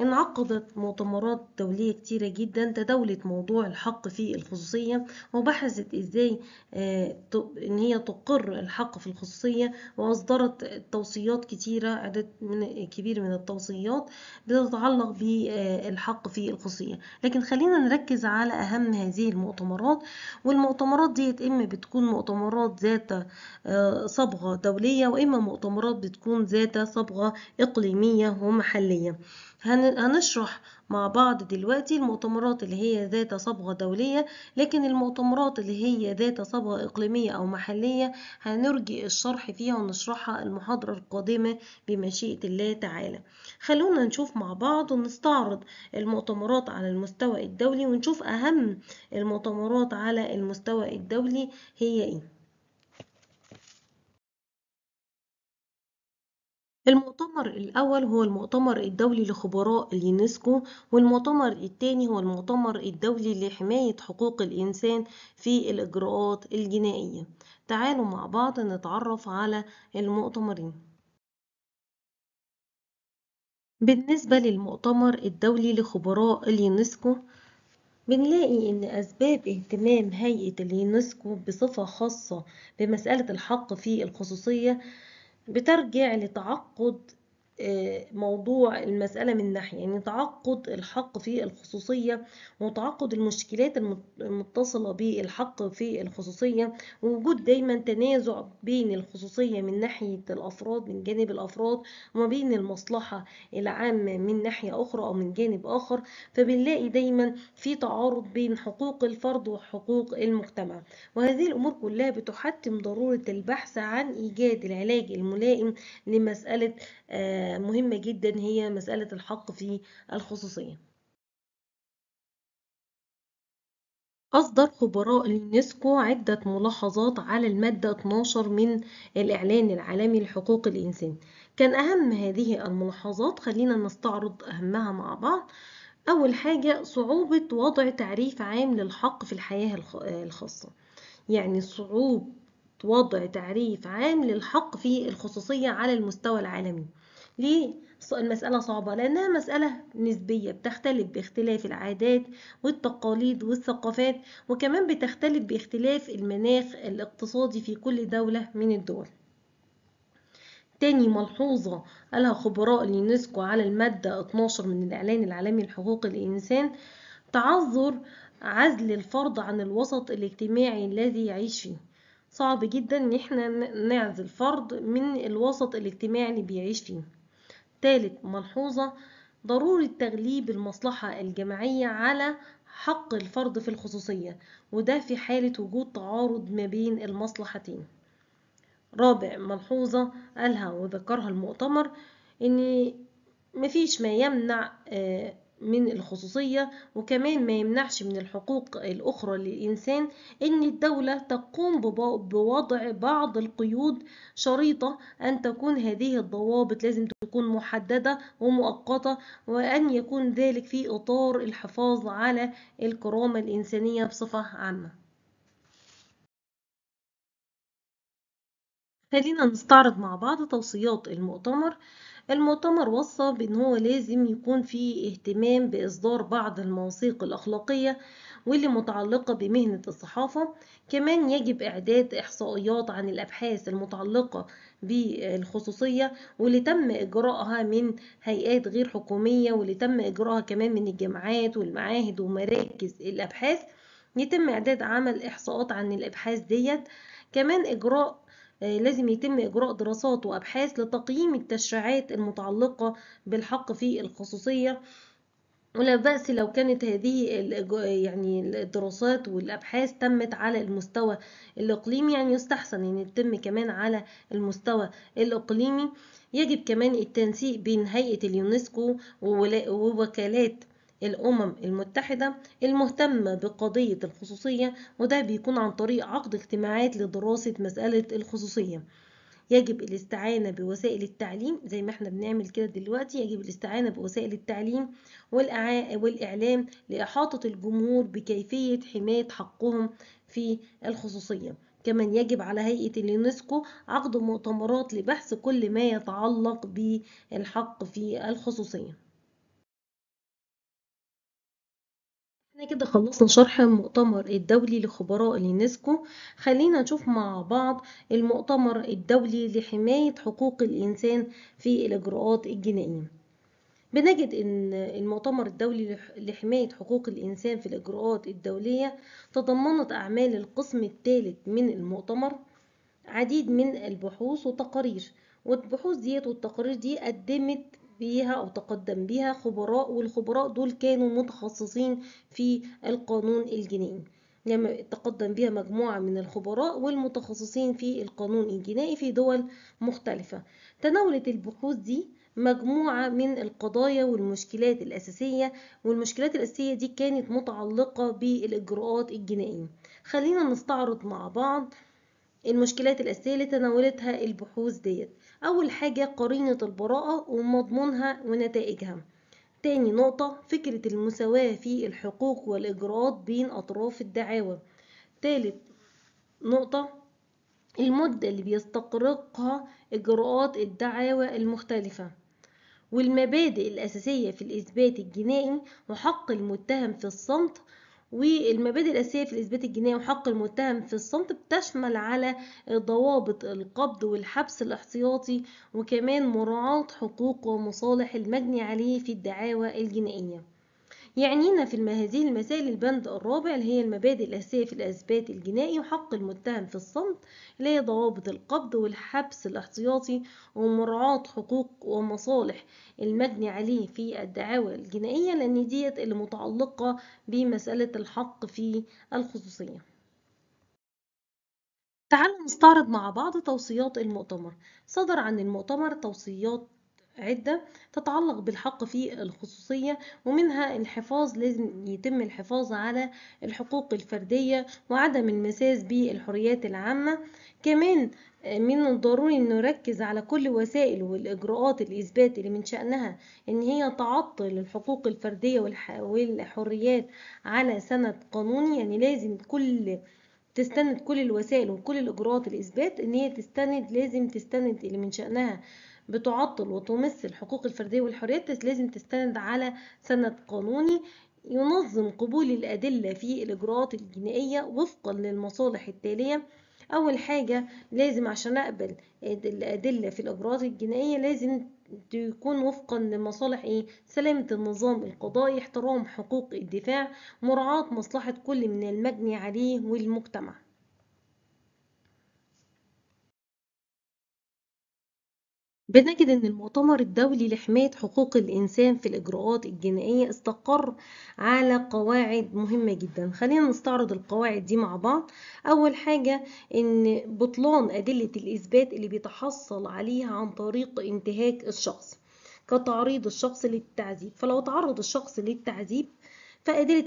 انعقدت مؤتمرات دولية كتيرة جدا تداولت موضوع الحق في الخصوصية وبحثت ازاي آه، ان هي تقر الحق في الخصوصية وأصدرت توصيات كتيرة عدد من كبير من التوصيات بتتعلق بالحق آه، في الخصوصية لكن خلينا نركز على أهم هذه المؤتمرات والمؤتمرات دي إما بتكون مؤتمرات ذات آه، صبغة دولية وإما مؤتمرات بتكون ذات صبغة إقليمية ومحلية هنشرح مع بعض دلوقتي المؤتمرات اللي هي ذات صبغة دولية لكن المؤتمرات اللي هي ذات صبغة إقليمية أو محلية هنرجي الشرح فيها ونشرحها المحاضرة القادمة بمشيئة الله تعالى خلونا نشوف مع بعض ونستعرض المؤتمرات على المستوى الدولي ونشوف أهم المؤتمرات على المستوى الدولي هي إيه المؤتمر الأول هو المؤتمر الدولي لخبراء اليونسكو والمؤتمر الثاني هو المؤتمر الدولي لحماية حقوق الإنسان في الإجراءات الجنائية تعالوا مع بعض نتعرف على المؤتمرين بالنسبة للمؤتمر الدولي لخبراء اليونسكو بنلاقي إن أسباب اهتمام هيئة اليونسكو بصفة خاصة بمسألة الحق في الخصوصية بترجع لتعقد آه، موضوع المسألة من ناحية يعني تعقد الحق في الخصوصية وتعقد المشكلات المتصلة بالحق في الخصوصية ووجود دايما تنازع بين الخصوصية من ناحية الأفراد من جانب الأفراد وما بين المصلحة العامة من ناحية أخرى أو من جانب آخر فبنلاقي دايما في تعارض بين حقوق الفرد وحقوق المجتمع وهذه الأمور كلها بتحتم ضرورة البحث عن إيجاد العلاج الملائم لمسألة آه مهمة جدا هي مسألة الحق في الخصوصية أصدر خبراء اليونسكو عدة ملاحظات على المادة 12 من الإعلان العالمي لحقوق الإنسان كان أهم هذه الملاحظات خلينا نستعرض أهمها مع بعض أول حاجة صعوبة وضع تعريف عام للحق في الحياة الخاصة يعني صعوبة وضع تعريف عام للحق في الخصوصية على المستوى العالمي ليه المسألة صعبة لأنها مسألة نسبية بتختلف باختلاف العادات والتقاليد والثقافات وكمان بتختلف باختلاف المناخ الاقتصادي في كل دولة من الدول تاني ملحوظة قالها خبراء اليونسكو على المادة 12 من الإعلان العالمي لحقوق الإنسان تعذر عزل الفرد عن الوسط الاجتماعي الذي يعيش فيه صعب جدا ان احنا نعزل فرد من الوسط الاجتماعي اللي بيعيش فيه ثالث ملحوظة ضرورة تغليب المصلحة الجماعية على حق الفرد في الخصوصية وده في حالة وجود تعارض ما بين المصلحتين رابع ملحوظة قالها وذكرها المؤتمر إن مفيش ما يمنع آه، من الخصوصية وكمان ما يمنعش من الحقوق الأخرى للإنسان إن الدولة تقوم بوضع بعض القيود شريطة أن تكون هذه الضوابط لازم تكون محددة ومؤقتة وأن يكون ذلك في إطار الحفاظ على الكرامة الإنسانية بصفة عامة خلينا نستعرض مع بعض توصيات المؤتمر المؤتمر وصى بأن هو لازم يكون في اهتمام بإصدار بعض المواثيق الأخلاقية واللي متعلقة بمهنة الصحافة كمان يجب إعداد إحصائيات عن الأبحاث المتعلقة بالخصوصية واللي تم إجراءها من هيئات غير حكومية واللي تم إجراءها كمان من الجامعات والمعاهد ومراكز الأبحاث يتم إعداد عمل إحصاءات عن الأبحاث ديت كمان إجراء آه، لازم يتم إجراء دراسات وأبحاث لتقييم التشريعات المتعلقة بالحق في الخصوصية ولا بأس لو كانت هذه يعني الدراسات والأبحاث تمت على المستوى الإقليمي يعني يستحسن أن يعني تتم كمان على المستوى الإقليمي يجب كمان التنسيق بين هيئة اليونسكو ووكالات الأمم المتحدة المهتمة بقضية الخصوصية وده بيكون عن طريق عقد اجتماعات لدراسة مسألة الخصوصية يجب الاستعانة بوسائل التعليم زي ما احنا بنعمل كده دلوقتي يجب الاستعانة بوسائل التعليم والإعلام لإحاطة الجمهور بكيفية حماية حقهم في الخصوصية كمان يجب على هيئة اليونسكو عقد مؤتمرات لبحث كل ما يتعلق بالحق في الخصوصية احنا كده خلصنا شرح المؤتمر الدولي لخبراء اليونسكو خلينا نشوف مع بعض المؤتمر الدولي لحماية حقوق الإنسان في الإجراءات الجنائية بنجد ان المؤتمر الدولي لحماية حقوق الإنسان في الإجراءات الدولية تضمنت أعمال القسم الثالث من المؤتمر عديد من البحوث وتقارير والبحوث ديت والتقارير دي قدمت بيها أو تقدم بيها خبراء والخبراء دول كانوا متخصصين في القانون الجنائي لما تقدم بها مجموعة من الخبراء والمتخصصين في القانون الجنائي في دول مختلفة تناولت البحوث دي مجموعة من القضايا والمشكلات الأساسية والمشكلات الأساسية دي كانت متعلقة بالإجراءات الجنائية خلينا نستعرض مع بعض المشكلات الأساسية اللي تناولتها البحوث ديت أول حاجة قرينة البراءة ومضمونها ونتائجها تاني نقطة فكرة المساواة في الحقوق والإجراءات بين أطراف الدعاوى تالت نقطة المدة اللي بيستقرقها إجراءات الدعاوى المختلفة والمبادئ الأساسية في الإثبات الجنائي وحق المتهم في الصمت والمبادئ الأساسية في الإثبات الجنائي وحق المتهم في الصمت بتشمل على ضوابط القبض والحبس الاحتياطي وكمان مراعاة حقوق ومصالح المجني عليه في الدعاوى الجنائية يعنينا في هذه المسائل البند الرابع اللي هي المبادئ الأساسية في الإثبات الجنائي وحق المتهم في الصمت اللي هي ضوابط القبض والحبس الاحتياطي ومراعاة حقوق ومصالح المجني عليه في الدعاوى الجنائية لأن ديت اللي متعلقة بمسألة الحق في الخصوصية تعالوا نستعرض مع بعض توصيات المؤتمر صدر عن المؤتمر توصيات عدة تتعلق بالحق في الخصوصية ومنها الحفاظ لازم يتم الحفاظ على الحقوق الفردية وعدم المساس بالحريات العامة كمان آه، من الضروري أن نركز على كل وسائل والإجراءات الإثبات اللي من شأنها أن هي تعطل الحقوق الفردية والحريات على سند قانوني يعني لازم كل تستند كل الوسائل وكل الإجراءات الإثبات إن هي تستند لازم تستند اللي من شأنها بتعطل وتمثل الحقوق الفردية والحريات لازم تستند على سند قانوني ينظم قبول الأدلة في الإجراءات الجنائية وفقا للمصالح التالية أول حاجة لازم عشان أقبل الأدلة في الإجراءات الجنائية لازم تكون وفقا لمصالح ايه سلامة النظام القضائي احترام حقوق الدفاع مراعاة مصلحة كل من المجني عليه والمجتمع بنجد إن المؤتمر الدولي لحماية حقوق الإنسان في الإجراءات الجنائية استقر على قواعد مهمة جدا خلينا نستعرض القواعد دي مع بعض أول حاجة إن بطلان أدلة الإثبات اللي بيتحصل عليها عن طريق انتهاك الشخص كتعريض الشخص للتعذيب فلو تعرض الشخص للتعذيب فأدلة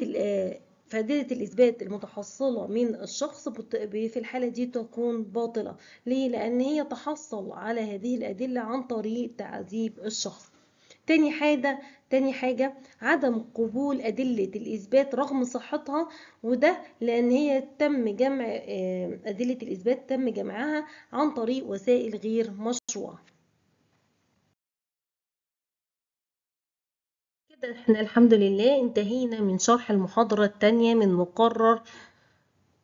فادلة الإثبات المتحصلة من الشخص في الحالة دي تكون باطلة ليه؟ لأن هي تحصل على هذه الأدلة عن طريق تعذيب الشخص تاني حاجة تاني حاجة عدم قبول أدلة الإثبات رغم صحتها وده لأن هي تم جمع آه، أدلة الإثبات تم جمعها عن طريق وسائل غير مشروعة كده احنا الحمد لله انتهينا من شرح المحاضرة التانية من مقرر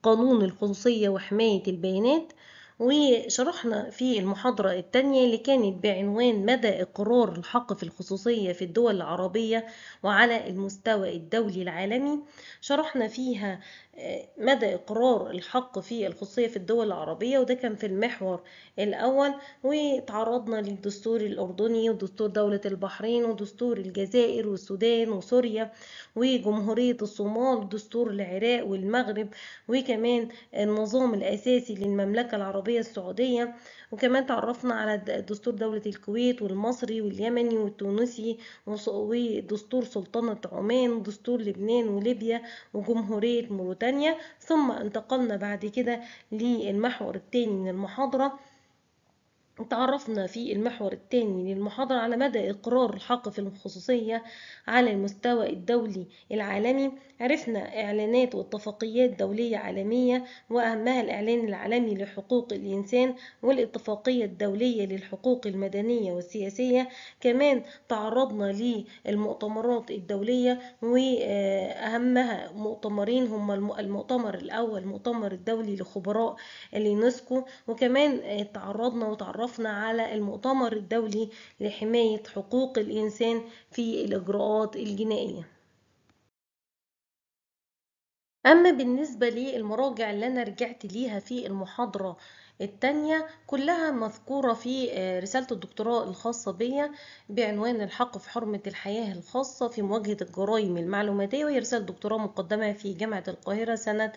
قانون الخصوصية وحماية البيانات وشرحنا في المحاضرة الثانية اللي كانت بعنوان مدى إقرار الحق في الخصوصية في الدول العربية وعلى المستوى الدولي العالمي شرحنا فيها آه، مدى إقرار الحق في الخصوصية في الدول العربية وده كان في المحور الأول وتعرضنا للدستور الأردني ودستور دولة البحرين ودستور الجزائر والسودان وسوريا وجمهورية الصومال ودستور العراق والمغرب وكمان النظام الأساسي للمملكة العربية العربية السعودية وكمان تعرفنا على دستور دولة الكويت والمصري واليمني والتونسي ودستور سلطنة عمان دستور لبنان وليبيا وجمهورية موريتانيا ثم انتقلنا بعد كده للمحور الثاني من المحاضرة تعرفنا في المحور الثاني للمحاضرة على مدى إقرار الحق في الخصوصية على المستوى الدولي العالمي عرفنا إعلانات واتفاقيات دولية عالمية وأهمها الإعلان العالمي لحقوق الإنسان والاتفاقية الدولية للحقوق المدنية والسياسية كمان تعرضنا للمؤتمرات الدولية وأهمها مؤتمرين هما المؤتمر الأول المؤتمر الدولي لخبراء اليونسكو وكمان تعرضنا وتعرفنا تعرفنا على المؤتمر الدولي لحماية حقوق الإنسان في الإجراءات الجنائية أما بالنسبة للمراجع اللي أنا رجعت ليها في المحاضرة التانية كلها مذكورة في آه، رسالة الدكتوراه الخاصة بيا بعنوان الحق في حرمة الحياة الخاصة في مواجهة الجرائم المعلوماتية وهي رسالة دكتوراه مقدمة في جامعة القاهرة سنة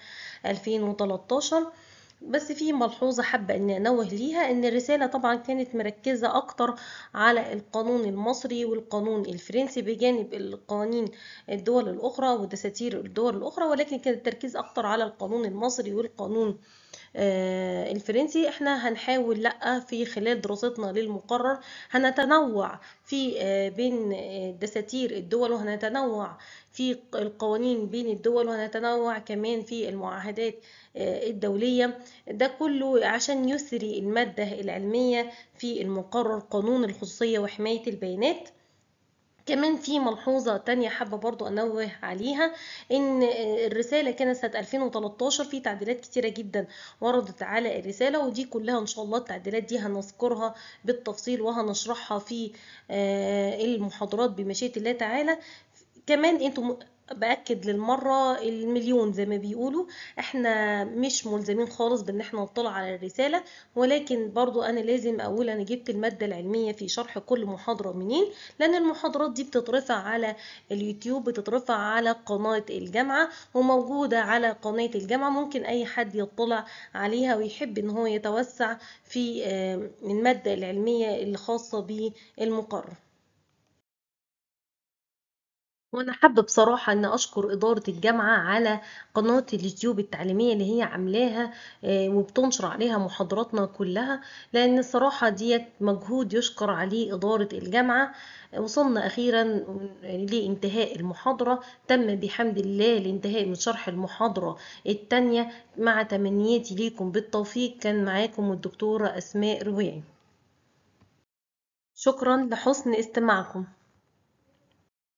2013 بس في ملحوظة حابة أن أنوه ليها أن الرسالة طبعا كانت مركزة أكتر على القانون المصري والقانون الفرنسي بجانب القوانين الدول الأخرى ودساتير الدول الأخرى ولكن كان التركيز أكتر على القانون المصري والقانون آه، الفرنسي احنا هنحاول لا في خلال دراستنا للمقرر هنتنوع في آه، بين آه، دساتير الدول وهنتنوع في القوانين بين الدول وهنتنوع كمان في المعاهدات آه، الدولية ده كله عشان يثري المادة العلمية في المقرر قانون الخصوصية وحماية البيانات كمان في ملحوظة تانية حابة برضو أنوه عليها إن الرسالة كانت سنة 2013 في تعديلات كتيرة جدا وردت على الرسالة ودي كلها إن شاء الله التعديلات دي هنذكرها بالتفصيل وهنشرحها في آه، المحاضرات بمشيئة الله تعالى كمان انتم باكد للمره المليون زي ما بيقولوا احنا مش ملزمين خالص بان احنا نطلع على الرساله ولكن برضو انا لازم اقول انا جبت الماده العلميه في شرح كل محاضره منين لان المحاضرات دي بتترفع على اليوتيوب بتترفع على قناه الجامعه وموجوده على قناه الجامعه ممكن اي حد يطلع عليها ويحب ان هو يتوسع في آه، الماده العلميه الخاصه بالمقرر وأنا حابة بصراحة إن أشكر إدارة الجامعة على قناة اليوتيوب التعليمية اللي هي عاملاها آه، وبتنشر عليها محاضراتنا كلها لأن الصراحة ديت مجهود يشكر عليه إدارة الجامعة وصلنا أخيرا لانتهاء المحاضرة تم بحمد الله الانتهاء من شرح المحاضرة التانية مع تمنياتي ليكم بالتوفيق كان معاكم الدكتورة أسماء رويعي شكرا لحسن استماعكم